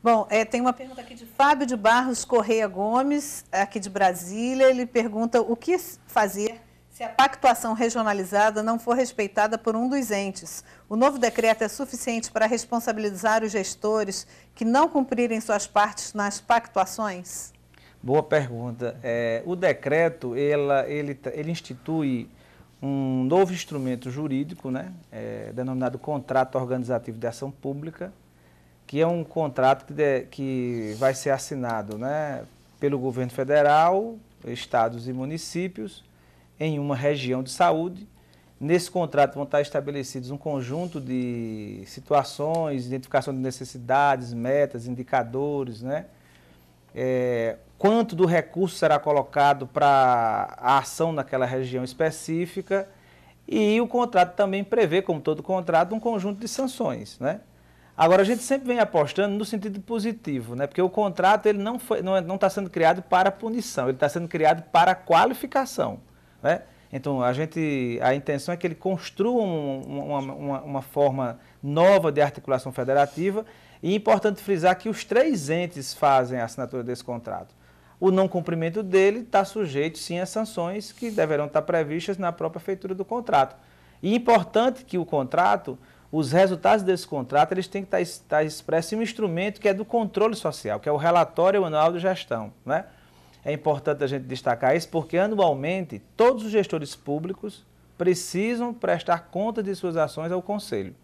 Bom, é, tem uma pergunta aqui de Fábio de Barros Correia Gomes, aqui de Brasília. Ele pergunta o que fazer se a pactuação regionalizada não for respeitada por um dos entes. O novo decreto é suficiente para responsabilizar os gestores que não cumprirem suas partes nas pactuações?
Boa pergunta. É, o decreto ela, ele, ele institui um novo instrumento jurídico, né, é, denominado Contrato Organizativo de Ação Pública, que é um contrato que, de, que vai ser assinado né, pelo governo federal, estados e municípios, em uma região de saúde. Nesse contrato vão estar estabelecidos um conjunto de situações, identificação de necessidades, metas, indicadores, né? É, quanto do recurso será colocado para a ação naquela região específica e o contrato também prevê, como todo contrato, um conjunto de sanções, né? Agora, a gente sempre vem apostando no sentido positivo, né? porque o contrato ele não está não, é, não tá sendo criado para punição, ele está sendo criado para qualificação. Né? Então, a gente, a intenção é que ele construa um, uma, uma, uma, forma nova de articulação federativa e é importante frisar que os três entes fazem a assinatura desse contrato. O não cumprimento dele está sujeito, sim, a sanções que deverão estar previstas na própria feitura do contrato. E é importante que o contrato, os resultados desse contrato, eles têm que estar, estar expressos em um instrumento que é do controle social, que é o relatório anual de gestão, né? é importante a gente destacar isso, porque anualmente todos os gestores públicos precisam prestar conta de suas ações ao Conselho.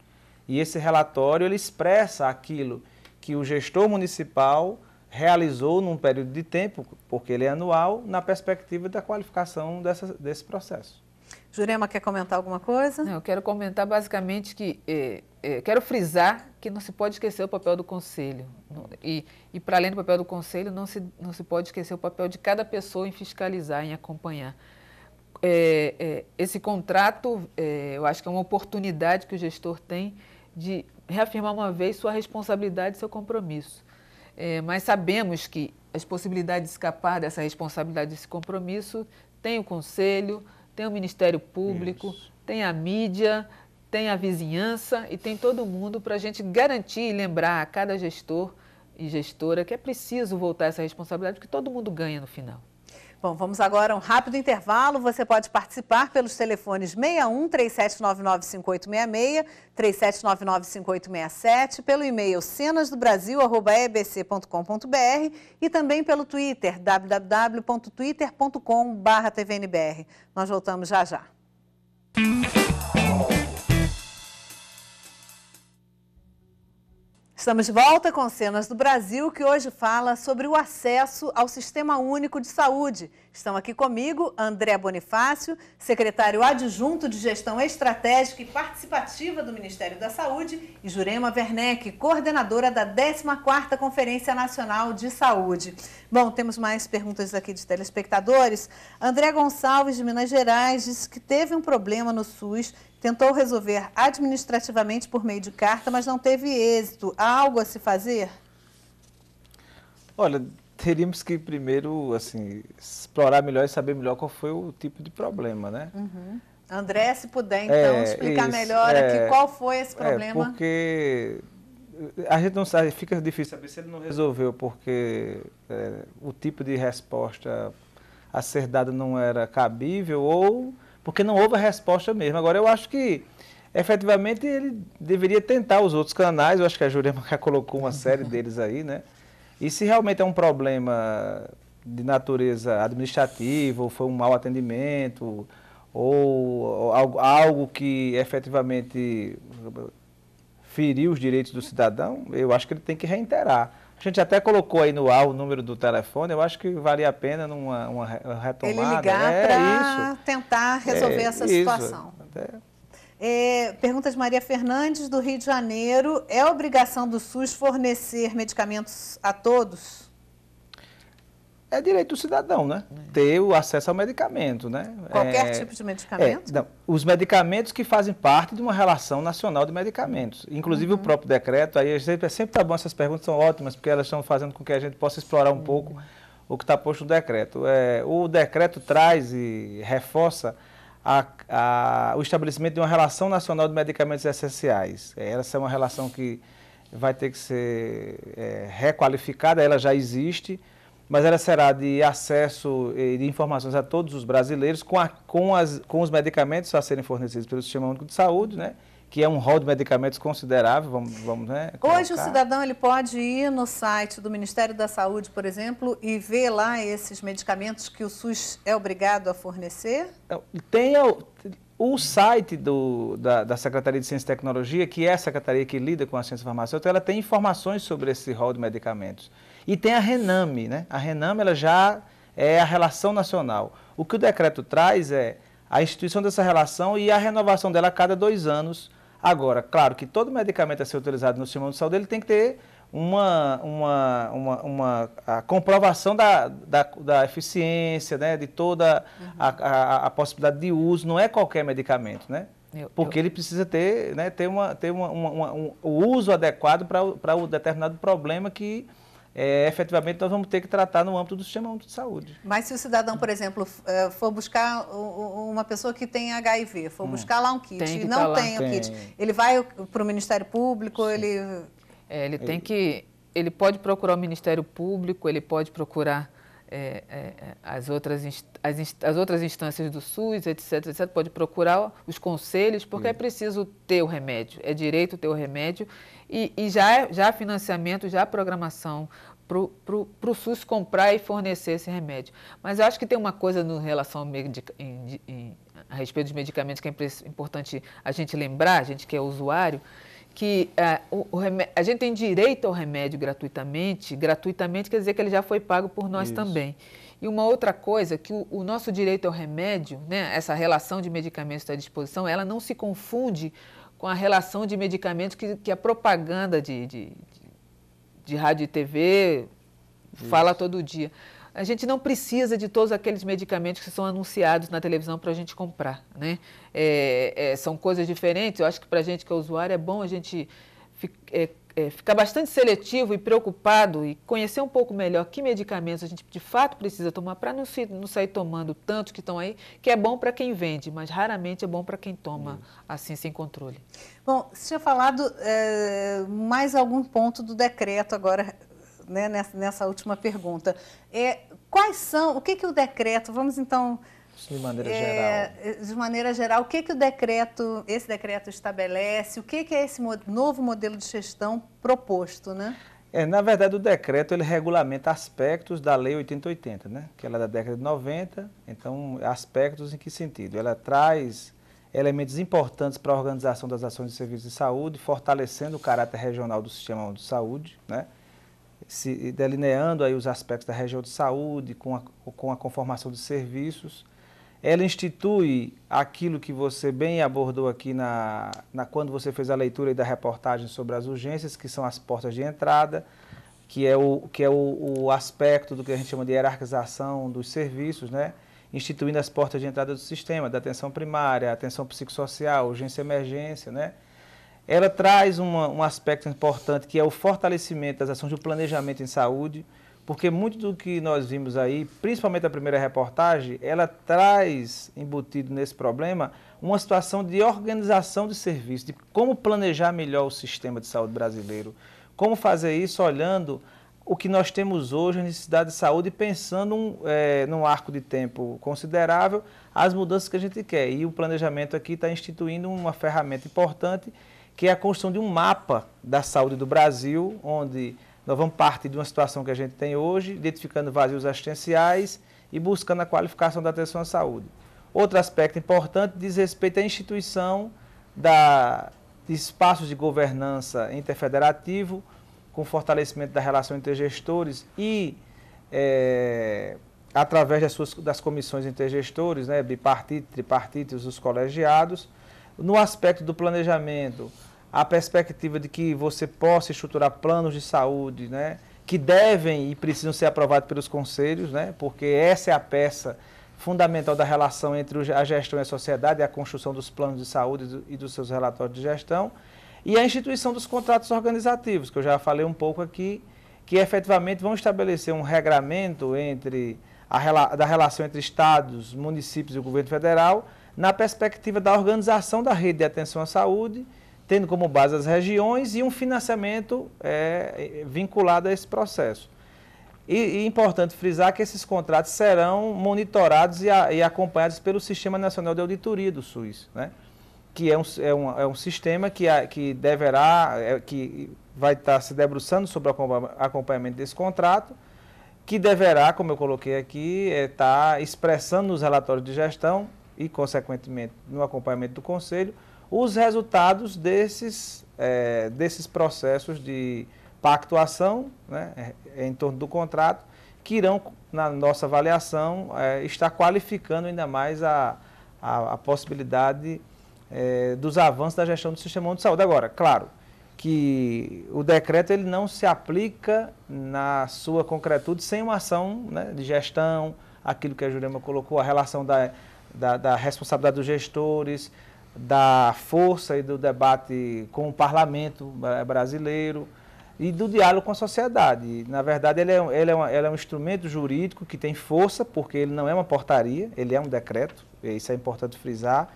E esse relatório ele expressa aquilo que o gestor municipal realizou num período de tempo, porque ele é
anual, na perspectiva da qualificação dessa, desse processo. Jurema, quer comentar alguma coisa? Não, eu quero comentar basicamente que, eh, eh, quero frisar que não se pode esquecer o papel do conselho. E, e para além do papel do conselho, não se, não se pode esquecer o papel de cada pessoa em fiscalizar, em acompanhar. É, é, esse contrato, é, eu acho que é uma oportunidade que o gestor tem de reafirmar uma vez sua responsabilidade e seu compromisso. É, mas sabemos que as possibilidades de escapar dessa responsabilidade, desse compromisso, tem o Conselho, tem o Ministério Público, Isso. tem a mídia, tem a vizinhança e tem todo mundo para a gente garantir e lembrar a cada gestor e gestora que é preciso voltar essa responsabilidade, porque todo mundo ganha no final. Bom, vamos agora a um rápido intervalo. Você pode participar pelos telefones 61
3799 5867, pelo e-mail cenasdobrasil@ebc.com.br e também pelo Twitter wwwtwittercom Nós voltamos já já. Estamos de volta com Cenas do Brasil, que hoje fala sobre o acesso ao Sistema Único de Saúde. Estão aqui comigo André Bonifácio, secretário adjunto de Gestão Estratégica e Participativa do Ministério da Saúde, e Jurema Werneck, coordenadora da 14ª Conferência Nacional de Saúde. Bom, temos mais perguntas aqui de telespectadores. André Gonçalves, de Minas Gerais, disse que teve um problema no SUS tentou resolver administrativamente por meio de carta, mas não teve êxito. Há algo a se fazer?
Olha, teríamos que primeiro assim, explorar melhor e saber melhor qual foi o tipo de problema, né?
Uhum. André, se puder, é, então, é, explicar isso, melhor é, aqui qual foi esse é, problema. É
porque a gente não sabe, fica difícil saber se ele não resolveu, porque é, o tipo de resposta a ser dada não era cabível ou porque não houve a resposta mesmo. Agora, eu acho que efetivamente ele deveria tentar os outros canais, eu acho que a Jurema já colocou uma série deles aí, né? E se realmente é um problema de natureza administrativa, ou foi um mau atendimento, ou algo que efetivamente feriu os direitos do cidadão, eu acho que ele tem que reiterar. A gente até colocou aí no ar o número do telefone, eu acho que valia a pena numa uma retomada. Ele ligar é,
para tentar resolver é, essa situação. É, pergunta de Maria Fernandes, do Rio de Janeiro. É obrigação do SUS fornecer medicamentos a todos? é direito do cidadão,
né? É. Ter o acesso ao medicamento, né? Qualquer é, tipo de é, medicamento? É, não, os medicamentos que fazem parte de uma relação nacional de medicamentos. Inclusive uhum. o próprio decreto, aí é é sempre tá bom, essas perguntas são ótimas, porque elas estão fazendo com que a gente possa explorar um uhum. pouco o que está posto no decreto. É, o decreto traz e reforça a, a, o estabelecimento de uma relação nacional de medicamentos essenciais. Essa é uma relação que vai ter que ser requalificada, ela já existe, mas ela será de acesso e de informações a todos os brasileiros com, a, com, as, com os medicamentos a serem fornecidos pelo Sistema Único de Saúde, né? que é um rol de medicamentos considerável, vamos, vamos né? Hoje o cidadão
ele pode ir no site do Ministério da Saúde, por exemplo, e ver lá esses medicamentos que o SUS é obrigado a fornecer?
Então, tem o, o site do, da, da, Secretaria de Ciência e Tecnologia, que é a secretaria que lida com a ciência farmacêutica, ela tem informações sobre esse rol de medicamentos. E tem a Rename, né? A Rename ela já é a relação nacional. O que o decreto traz é a instituição dessa relação e a renovação dela a cada dois anos. Agora, claro que todo medicamento a ser utilizado no sistema de saúde ele tem que ter uma, uma, uma, uma a comprovação da, da, da eficiência, né, de toda uhum. a, a, a, possibilidade de uso, não é qualquer medicamento, né? Eu, Porque eu... ele precisa ter, né, ter, uma, ter uma, uma, uma um, o uso adequado para o um determinado problema que, é, efetivamente nós vamos ter que tratar no âmbito do sistema único de saúde.
Mas
se o cidadão, por exemplo, eh, for buscar uma pessoa que tem HIV, for hum. buscar lá um kit e não tá tem lá. o tem. kit,
ele vai para o Ministério Público, Sim. ele... É, ele tem que... Ele pode procurar o Ministério Público, ele pode procurar é, é, é as, outras as, as, outras instâncias do SUS, etc, etc, pode procurar os conselhos, porque Sim. é hum. preciso ter o remédio, é direito ter o remédio e, e já, já financiamento, já programação para o SUS comprar e fornecer esse remédio. Mas eu acho que tem uma coisa no relação em, em, a respeito dos medicamentos que é importante a gente lembrar, a gente que é usuário, que é, o, o a gente tem direito ao remédio gratuitamente, gratuitamente quer dizer que ele já foi pago por nós Isso. também. E uma outra coisa, que o, o nosso direito ao remédio, né, essa relação de medicamentos à disposição, ela não se confunde com a relação de medicamentos que, que a propaganda de, de, de rádio e TV Isso. fala todo dia. A gente não precisa de todos aqueles medicamentos que são anunciados na televisão para a gente comprar, né? É, é, são coisas diferentes. Eu acho que para a gente que é usuário é bom a gente é, é, ficar bastante seletivo e preocupado e conhecer um pouco melhor que medicamentos a gente de fato precisa tomar para não, não sair tomando tantos que estão aí, que é bom para quem vende, mas raramente é bom para quem toma hum. assim sem controle.
Bom, você tinha falado é, mais algum ponto do decreto agora né, nessa, nessa, última pergunta. É, quais são, o que, que o decreto, vamos então
de maneira é, geral.
É, de maneira geral, o que, que o decreto, esse decreto estabelece, o que, que é esse novo modelo de gestão proposto, né?
É, na verdade, o decreto ele regulamenta aspectos da Lei 8080, né? que ela é da década de 90, então aspectos em que sentido? Ela traz elementos importantes para a organização das ações de serviços de saúde, fortalecendo o caráter regional do sistema de saúde, né? Se, delineando aí os aspectos da região de saúde, com a, com a conformação de serviços, ela institui aquilo que você bem abordou aqui na, na quando você fez a leitura e da reportagem sobre as urgências, que são as portas de entrada, que é o, que é o, o aspecto do que a gente chama de hierarquização dos serviços, né? instituindo as portas de entrada do sistema, da atenção primária, atenção psicossocial, urgência e emergência. Né? Ela traz uma, um aspecto importante, que é o fortalecimento das ações de planejamento em saúde, porque muito do que nós vimos aí, principalmente a primeira reportagem, ela traz embutido nesse problema uma situação de organização de serviço, de como planejar melhor o sistema de saúde brasileiro, como fazer isso olhando o que nós temos hoje, a necessidade de saúde, pensando um, é, num arco de tempo considerável, as mudanças que a gente quer. E o planejamento aqui está instituindo uma ferramenta importante, que é a construção de um mapa da saúde do Brasil, onde nós vamos partir de uma situação que a gente tem hoje, identificando vazios assistenciais e buscando a qualificação da atenção à saúde. Outro aspecto importante diz respeito à instituição da, de espaços de governança interfederativo, com fortalecimento da relação entre gestores e é, através das, suas, das comissões intergestores, né, bipartite, tripartite, os colegiados. No aspecto do planejamento, a perspectiva de que você possa estruturar planos de saúde, né, que devem e precisam ser aprovados pelos conselhos, né, porque essa é a peça fundamental da relação entre a gestão e a sociedade, é a construção dos planos de saúde e dos seus relatórios de gestão, e a instituição dos contratos organizativos, que eu já falei um pouco aqui, que efetivamente vão estabelecer um regramento entre a, da relação entre estados, municípios e o governo federal, na perspectiva da organização da rede de atenção à saúde tendo como base as regiões e um financiamento é, vinculado a esse processo. E, e importante frisar que esses contratos serão monitorados e, a, e, acompanhados pelo Sistema Nacional de Auditoria do SUS, né? que é um, é um, é um sistema que, a, que deverá, é, que vai estar se debruçando sobre o acompanhamento desse contrato, que deverá, como eu coloquei aqui, estar é, tá expressando nos relatórios de gestão e, consequentemente, no acompanhamento do Conselho, os resultados desses, é, desses processos de pactuação né, em torno do contrato, que irão, na nossa avaliação, é, estar qualificando ainda mais a, a, a possibilidade é, dos avanços da gestão do sistema de saúde. Agora, claro que o decreto ele não se aplica na sua concretude sem uma ação né, de gestão, aquilo que a Jurema colocou, a relação da, da, da responsabilidade dos gestores, da força e do debate com o parlamento brasileiro e do diálogo com a sociedade. Na verdade, ele é, ele é, ele é um instrumento jurídico que tem força, porque ele não é uma portaria, ele é um decreto, isso é importante frisar,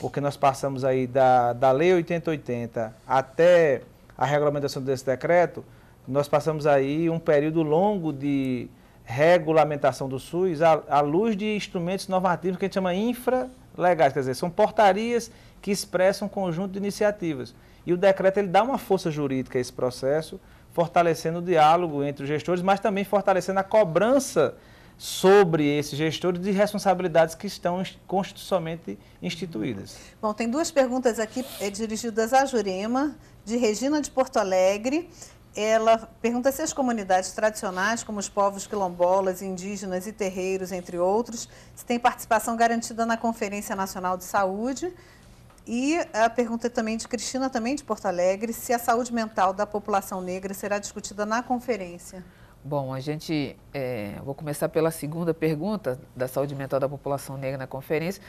porque nós passamos aí da, da Lei 8080 até a regulamentação desse decreto, nós passamos aí um período longo de regulamentação do SUS à, à luz de instrumentos normativos que a gente chama infra legais, quer dizer, são portarias que expressam um conjunto de iniciativas. E o decreto ele dá uma força jurídica a esse processo, fortalecendo o diálogo entre os gestores, mas também fortalecendo a cobrança sobre esses gestores de responsabilidades que estão constitucionalmente instituídas.
Bom, tem duas perguntas aqui é, dirigidas à Jurema, de Regina de Porto Alegre ela pergunta se as comunidades tradicionais, como os povos quilombolas, indígenas e terreiros, entre outros, se têm participação garantida na Conferência Nacional de Saúde. E a pergunta também de Cristina, também de Porto Alegre, se a saúde mental da população negra será discutida na conferência.
Bom, a gente. É, vou começar pela segunda pergunta da saúde mental da população negra na conferência.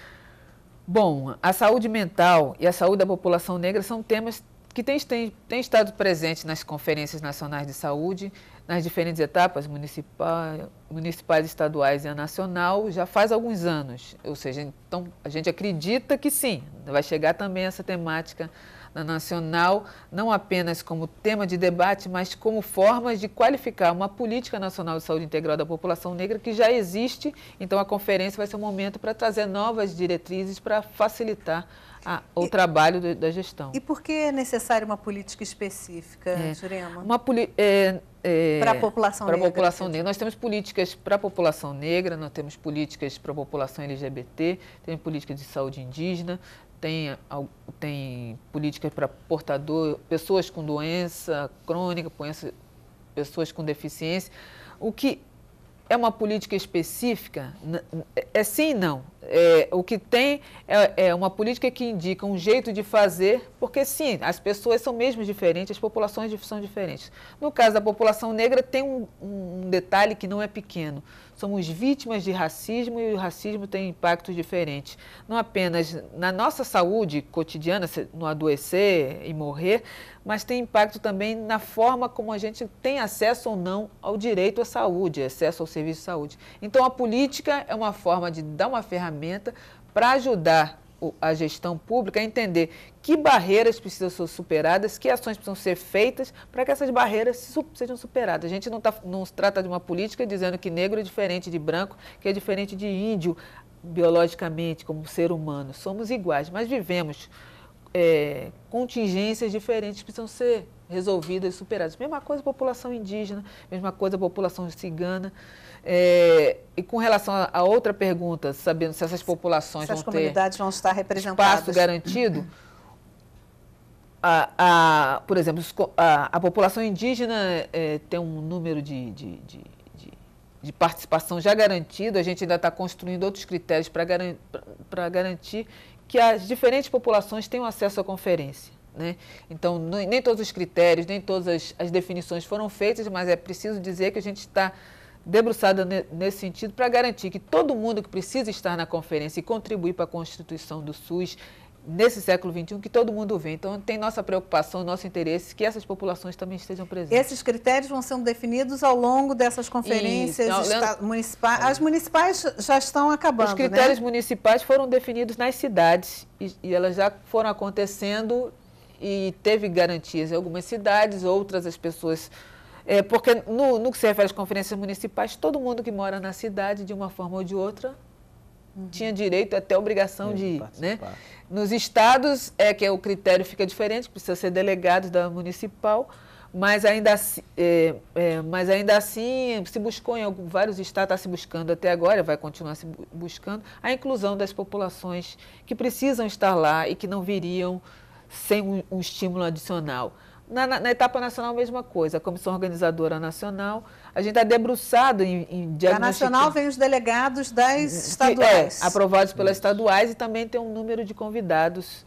Bom, a saúde mental e a saúde da população negra são temas que tem, tem, tem estado presente nas conferências nacionais de saúde, nas diferentes etapas municipais, municipais, estaduais e a nacional, já faz alguns anos. Ou seja, então a gente acredita que sim, vai chegar também essa temática na Nacional, não apenas como tema de debate, mas como formas de qualificar uma política nacional de saúde integral da população negra que já existe. Então, a conferência vai ser um momento para trazer novas diretrizes para facilitar o e, trabalho do, da gestão. E
por que é necessária uma política específica, é, Jurema?
Uma é, é, para a população negra. Para a população negra. Nós temos políticas para a população negra, nós temos políticas para a população LGBT, temos políticas de saúde indígena, tem, tem políticas para portador, pessoas com doença crônica, pessoas com deficiência, o que é uma política específica? É, é sim e não. É, o que tem é, é, uma política que indica um jeito de fazer, porque sim, as pessoas são mesmo diferentes, as populações são diferentes. No caso da população negra, tem um, um detalhe que não é pequeno somos vítimas de racismo e o racismo tem impactos diferentes, não apenas na nossa saúde cotidiana, no adoecer e morrer, mas tem impacto também na forma como a gente tem acesso ou não ao direito à saúde, acesso ao serviço de saúde. Então, a política é uma forma de dar uma ferramenta para ajudar a gestão pública é entender que barreiras precisam ser superadas, que ações precisam ser feitas para que essas barreiras sejam superadas. A gente não, tá, não se trata de uma política dizendo que negro é diferente de branco, que é diferente de índio biologicamente, como ser humano. Somos iguais, mas vivemos é, contingências diferentes que precisam ser resolvidas e superadas. Mesma coisa a população indígena, mesma coisa a população cigana. É, e com relação a, outra pergunta, sabendo se essas populações se vão ter comunidades vão estar representadas. espaço garantido, a, a, por exemplo, a, a população indígena é, tem um número de, de, de, de, participação já garantido, a gente ainda está construindo outros critérios para garantir que as diferentes populações tenham acesso à conferência. Né? Então, nem todos os critérios, nem todas as, as definições foram feitas, mas é preciso dizer que a gente está debruçada nesse sentido para garantir que todo mundo que precisa estar na conferência e contribuir para a constituição do SUS nesse século XXI que todo mundo vê. Então, tem nossa preocupação, nosso interesse que essas populações também estejam presentes. Esses critérios
vão sendo definidos ao longo dessas conferências Isso, municipais. É. As municipais já
estão acabando, Os né? critérios né? municipais foram definidos nas cidades e, e elas já foram acontecendo e teve garantias em algumas cidades, outras as pessoas é, porque no, no, que se refere às conferências municipais, todo mundo que mora na cidade, de uma forma ou de outra, uhum. tinha direito, até obrigação de ir. Né? Nos estados, é que o critério fica diferente, precisa ser delegado da municipal, mas ainda assim, é, é, mas ainda assim se buscou em algum, vários estados, está se buscando até agora, vai continuar se buscando, a inclusão das populações que precisam estar lá e que não viriam sem um, um estímulo adicional. Na, na, etapa nacional, a mesma coisa, a Comissão Organizadora Nacional. A gente está debruçado em, em diagnóstico. Na nacional vem os delegados
das estaduais. É,
aprovados pelas estaduais e também tem um número de convidados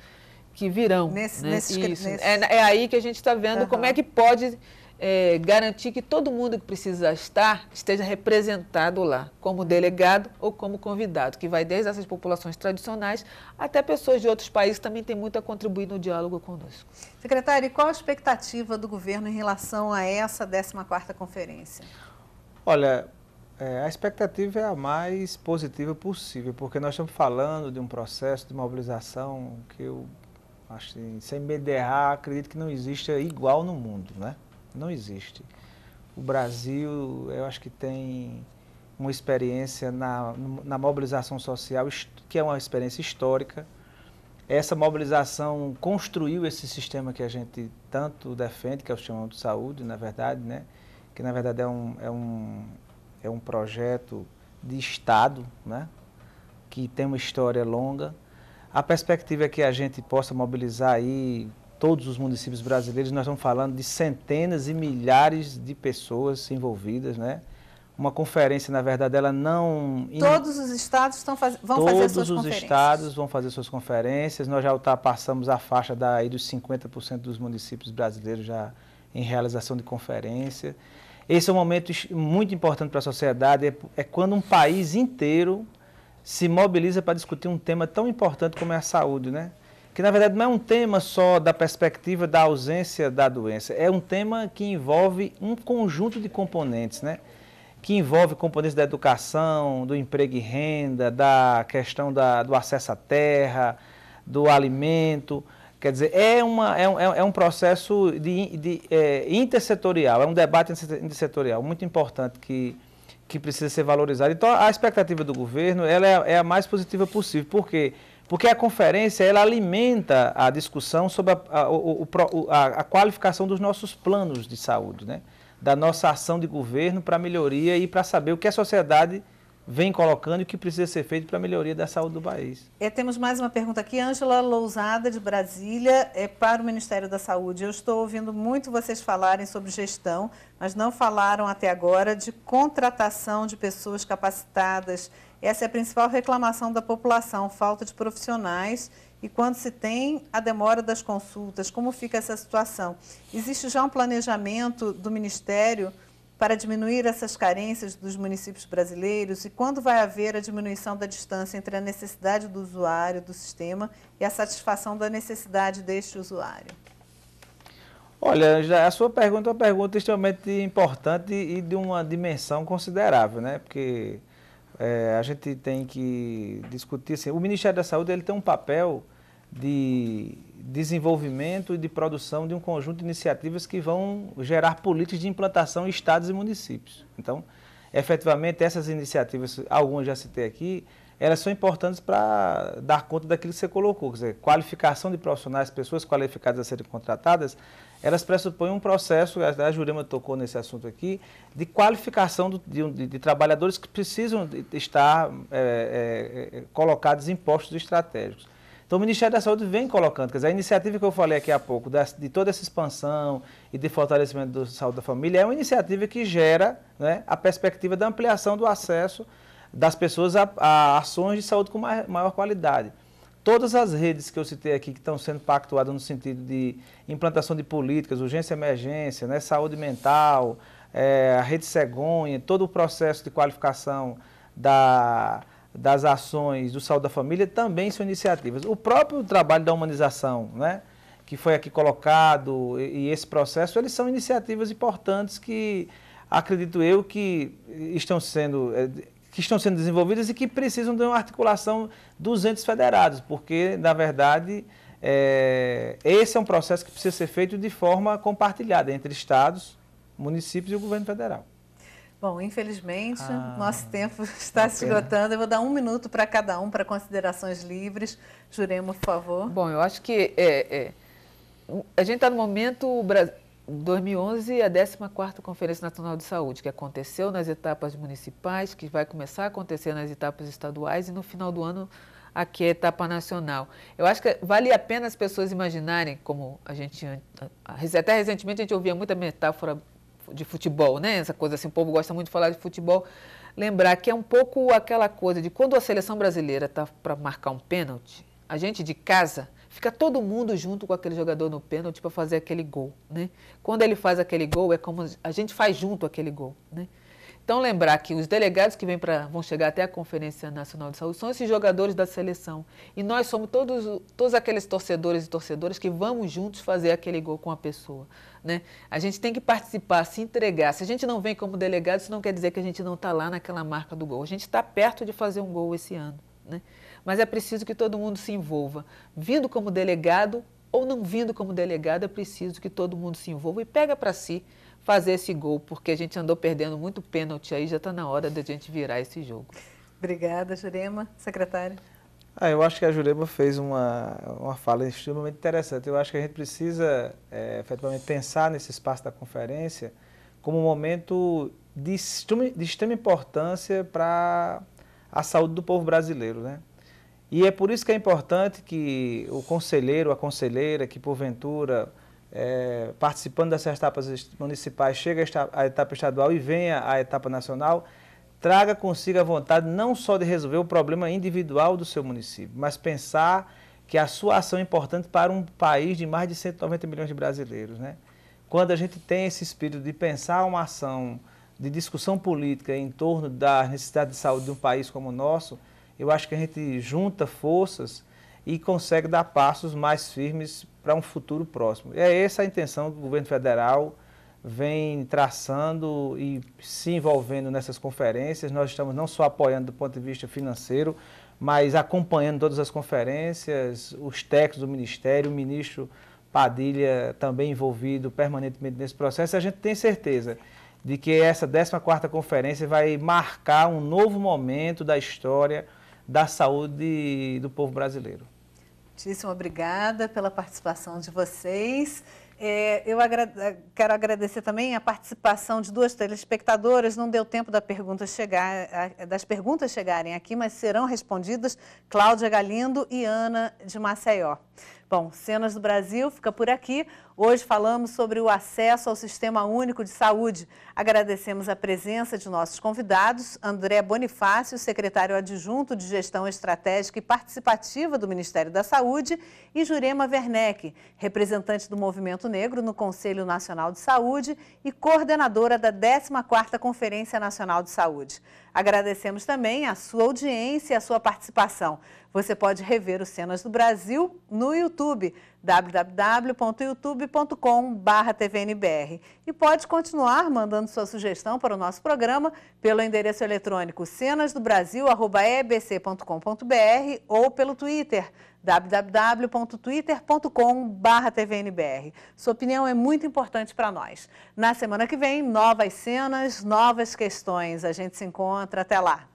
que virão. Nesse, né? nesses, É, é, aí que a gente está vendo uhum. como é que pode é, garantir que todo mundo que precisa estar esteja representado lá, como delegado ou como convidado, que vai desde essas populações tradicionais até pessoas de outros países também têm muito a contribuir no diálogo conosco.
Secretário, e qual a expectativa do governo em relação a essa 14ª conferência?
Olha, é, a expectativa é a mais positiva possível, porque nós estamos falando de um processo de mobilização que eu, acho, assim, sem me derrar, acredito que não exista igual no mundo, né? Não existe. O Brasil, eu acho que tem uma experiência na, na mobilização social, que é uma experiência histórica. Essa mobilização construiu esse sistema que a gente tanto defende, que é o sistema de saúde, na verdade, né? que na verdade é um, é um, é um projeto de Estado, né? que tem uma história longa. A perspectiva é que a gente possa mobilizar aí todos os municípios brasileiros, nós estamos falando de centenas e milhares de pessoas envolvidas, né? Uma conferência, na verdade, ela não... Todos
os estados estão faz... vão todos fazer suas conferências. Todos os
estados vão fazer suas conferências. Nós já ultrapassamos tá, a faixa daí dos 50% dos municípios brasileiros já em realização de conferência. Esse é um momento muito importante para a sociedade, é, é quando um país inteiro se mobiliza para discutir um tema tão importante como é a saúde, né? que na verdade não é um tema só da perspectiva da ausência da doença, é um tema que envolve um conjunto de componentes, né? que envolve componentes da educação, do emprego e renda, da questão da, do acesso à terra, do alimento. Quer dizer, é, uma, é, um, é um processo de, de é, intersetorial, é um debate intersetorial muito importante que, que precisa ser valorizado. Então, a expectativa do governo ela é, é a mais positiva possível, porque quê? Porque a conferência ela alimenta a discussão sobre a, a, o, a, a qualificação dos nossos planos de saúde, né? da nossa ação de governo para melhoria e para saber o que a sociedade vem colocando e o que precisa ser feito para a melhoria da saúde do país.
É, temos mais uma pergunta aqui. Ângela Lousada, de Brasília, é para o Ministério da Saúde. Eu estou ouvindo muito vocês falarem sobre gestão, mas não falaram até agora de contratação de pessoas capacitadas essa é a principal reclamação da população, falta de profissionais e quando se tem a demora das consultas, como fica essa situação? Existe já um planejamento do Ministério para diminuir essas carências dos municípios brasileiros e quando vai haver a diminuição da distância entre a necessidade do usuário do sistema e a satisfação da necessidade deste usuário?
Olha, a sua pergunta é uma pergunta extremamente importante e de uma dimensão considerável, né? Porque é, a gente tem que discutir. Assim, o Ministério da Saúde ele tem um papel de desenvolvimento e de produção de um conjunto de iniciativas que vão gerar políticas de implantação em estados e municípios. Então, efetivamente, essas iniciativas, algumas já citei aqui, elas são importantes para dar conta daquilo que você colocou, quer dizer, qualificação de profissionais, pessoas qualificadas a serem contratadas, elas pressupõem um processo, a Jurema tocou nesse assunto aqui, de qualificação do, de, de, trabalhadores que precisam estar é, é, é, colocados em postos estratégicos. Então, o Ministério da Saúde vem colocando, quer dizer, a iniciativa que eu falei aqui há pouco, das, de toda essa expansão e de fortalecimento da saúde da família, é uma iniciativa que gera né, a perspectiva da ampliação do acesso das pessoas a, a ações de saúde com maior qualidade todas as redes que eu citei aqui que estão sendo pactuadas no sentido de implantação de políticas, urgência e emergência, né, saúde mental, é, a rede cegonha, todo o processo de qualificação da, das ações do Saúde da Família também são iniciativas. O próprio trabalho da humanização, né, que foi aqui colocado, e, e esse processo, eles são iniciativas importantes que, acredito eu, que estão sendo... É, que estão sendo desenvolvidas e que precisam de uma articulação dos entes federados, porque, na verdade, é, esse é um processo que precisa ser feito de forma compartilhada entre estados, municípios e o governo federal.
Bom, infelizmente, ah, nosso tempo está se esgotando. Eu vou dar um
minuto para cada um, para considerações livres. Jurema, por favor. Bom, eu acho que é, é, a gente está no momento, o Brasil, 2011, a 14 Conferência Nacional de Saúde, que aconteceu nas etapas municipais, que vai começar a acontecer nas etapas estaduais e no final do ano aqui é a etapa nacional. Eu acho que vale a pena as pessoas imaginarem, como a gente até recentemente a gente ouvia muita metáfora de futebol, né? Essa coisa assim, o povo gosta muito de falar de futebol. Lembrar que é um pouco aquela coisa de quando a seleção brasileira está para marcar um pênalti, a gente de casa Fica todo mundo junto com aquele jogador no pênalti para fazer aquele gol, né? Quando ele faz aquele gol, é como a gente faz junto aquele gol, né? Então, lembrar que os delegados que vêm para vão chegar até a Conferência Nacional de Saúde são esses jogadores da seleção. E nós somos todos, todos aqueles torcedores e torcedoras que vamos juntos fazer aquele gol com a pessoa. Né? A gente tem que participar, se entregar. Se a gente não vem como delegado, isso não quer dizer que a gente não está lá naquela marca do gol. A gente está perto de fazer um gol esse ano. Né? mas é preciso que todo mundo se envolva. Vindo como delegado ou não vindo como delegado, é preciso que todo mundo se envolva e pega para si fazer esse gol, porque a gente andou perdendo muito pênalti aí, já está na hora da gente virar esse jogo. Obrigada, Jurema. Secretário.
Ah, eu acho que a Jurema fez uma, uma fala extremamente interessante. Eu acho que a gente precisa, é, efetivamente, pensar nesse espaço da conferência como um momento de, de extrema importância para a saúde do povo brasileiro, né? E é por isso que é importante que o conselheiro, a conselheira, que porventura, é, participando dessas etapas municipais, chega à etapa estadual e venha à etapa nacional, traga consigo a vontade não só de resolver o problema individual do seu município, mas pensar que a sua ação é importante para um país de mais de 190 milhões de brasileiros. Né? Quando a gente tem esse espírito de pensar uma ação de discussão política em torno da necessidade de saúde de um país como o nosso, eu acho que a gente junta forças e consegue dar passos mais firmes para um futuro próximo. E é essa a intenção que o governo federal vem traçando e se envolvendo nessas conferências. Nós estamos não só apoiando do ponto de vista financeiro, mas acompanhando todas as conferências, os técnicos do Ministério, o ministro Padilha também envolvido permanentemente nesse processo. A gente tem certeza de que essa 14ª conferência vai marcar um novo momento da história da saúde do povo brasileiro.
Muitíssimo obrigada pela participação de vocês. É, eu agra é, quero agradecer também a participação de duas telespectadoras. Não deu tempo da pergunta chegar, das perguntas chegarem aqui, mas serão respondidas Cláudia Galindo e Ana de Maceió. Bom, Cenas do Brasil fica por aqui. Hoje falamos sobre o acesso ao Sistema Único de Saúde. Agradecemos a presença de nossos convidados, André Bonifácio, secretário adjunto de Gestão Estratégica e Participativa do Ministério da Saúde, e Jurema Werneck, representante do Movimento Negro no Conselho Nacional de Saúde e coordenadora da 14ª Conferência Nacional de Saúde. Agradecemos também a sua audiência e a sua participação. Você pode rever os Cenas do Brasil no YouTube, www.youtube.com.br e pode continuar mandando sua sugestão para o nosso programa pelo endereço eletrônico cenasdobrasil.ebc.com.br ou pelo Twitter, www.twitter.com.br. Sua opinião é muito importante para nós. Na semana que vem, novas cenas, novas questões. A gente se encontra. Até lá!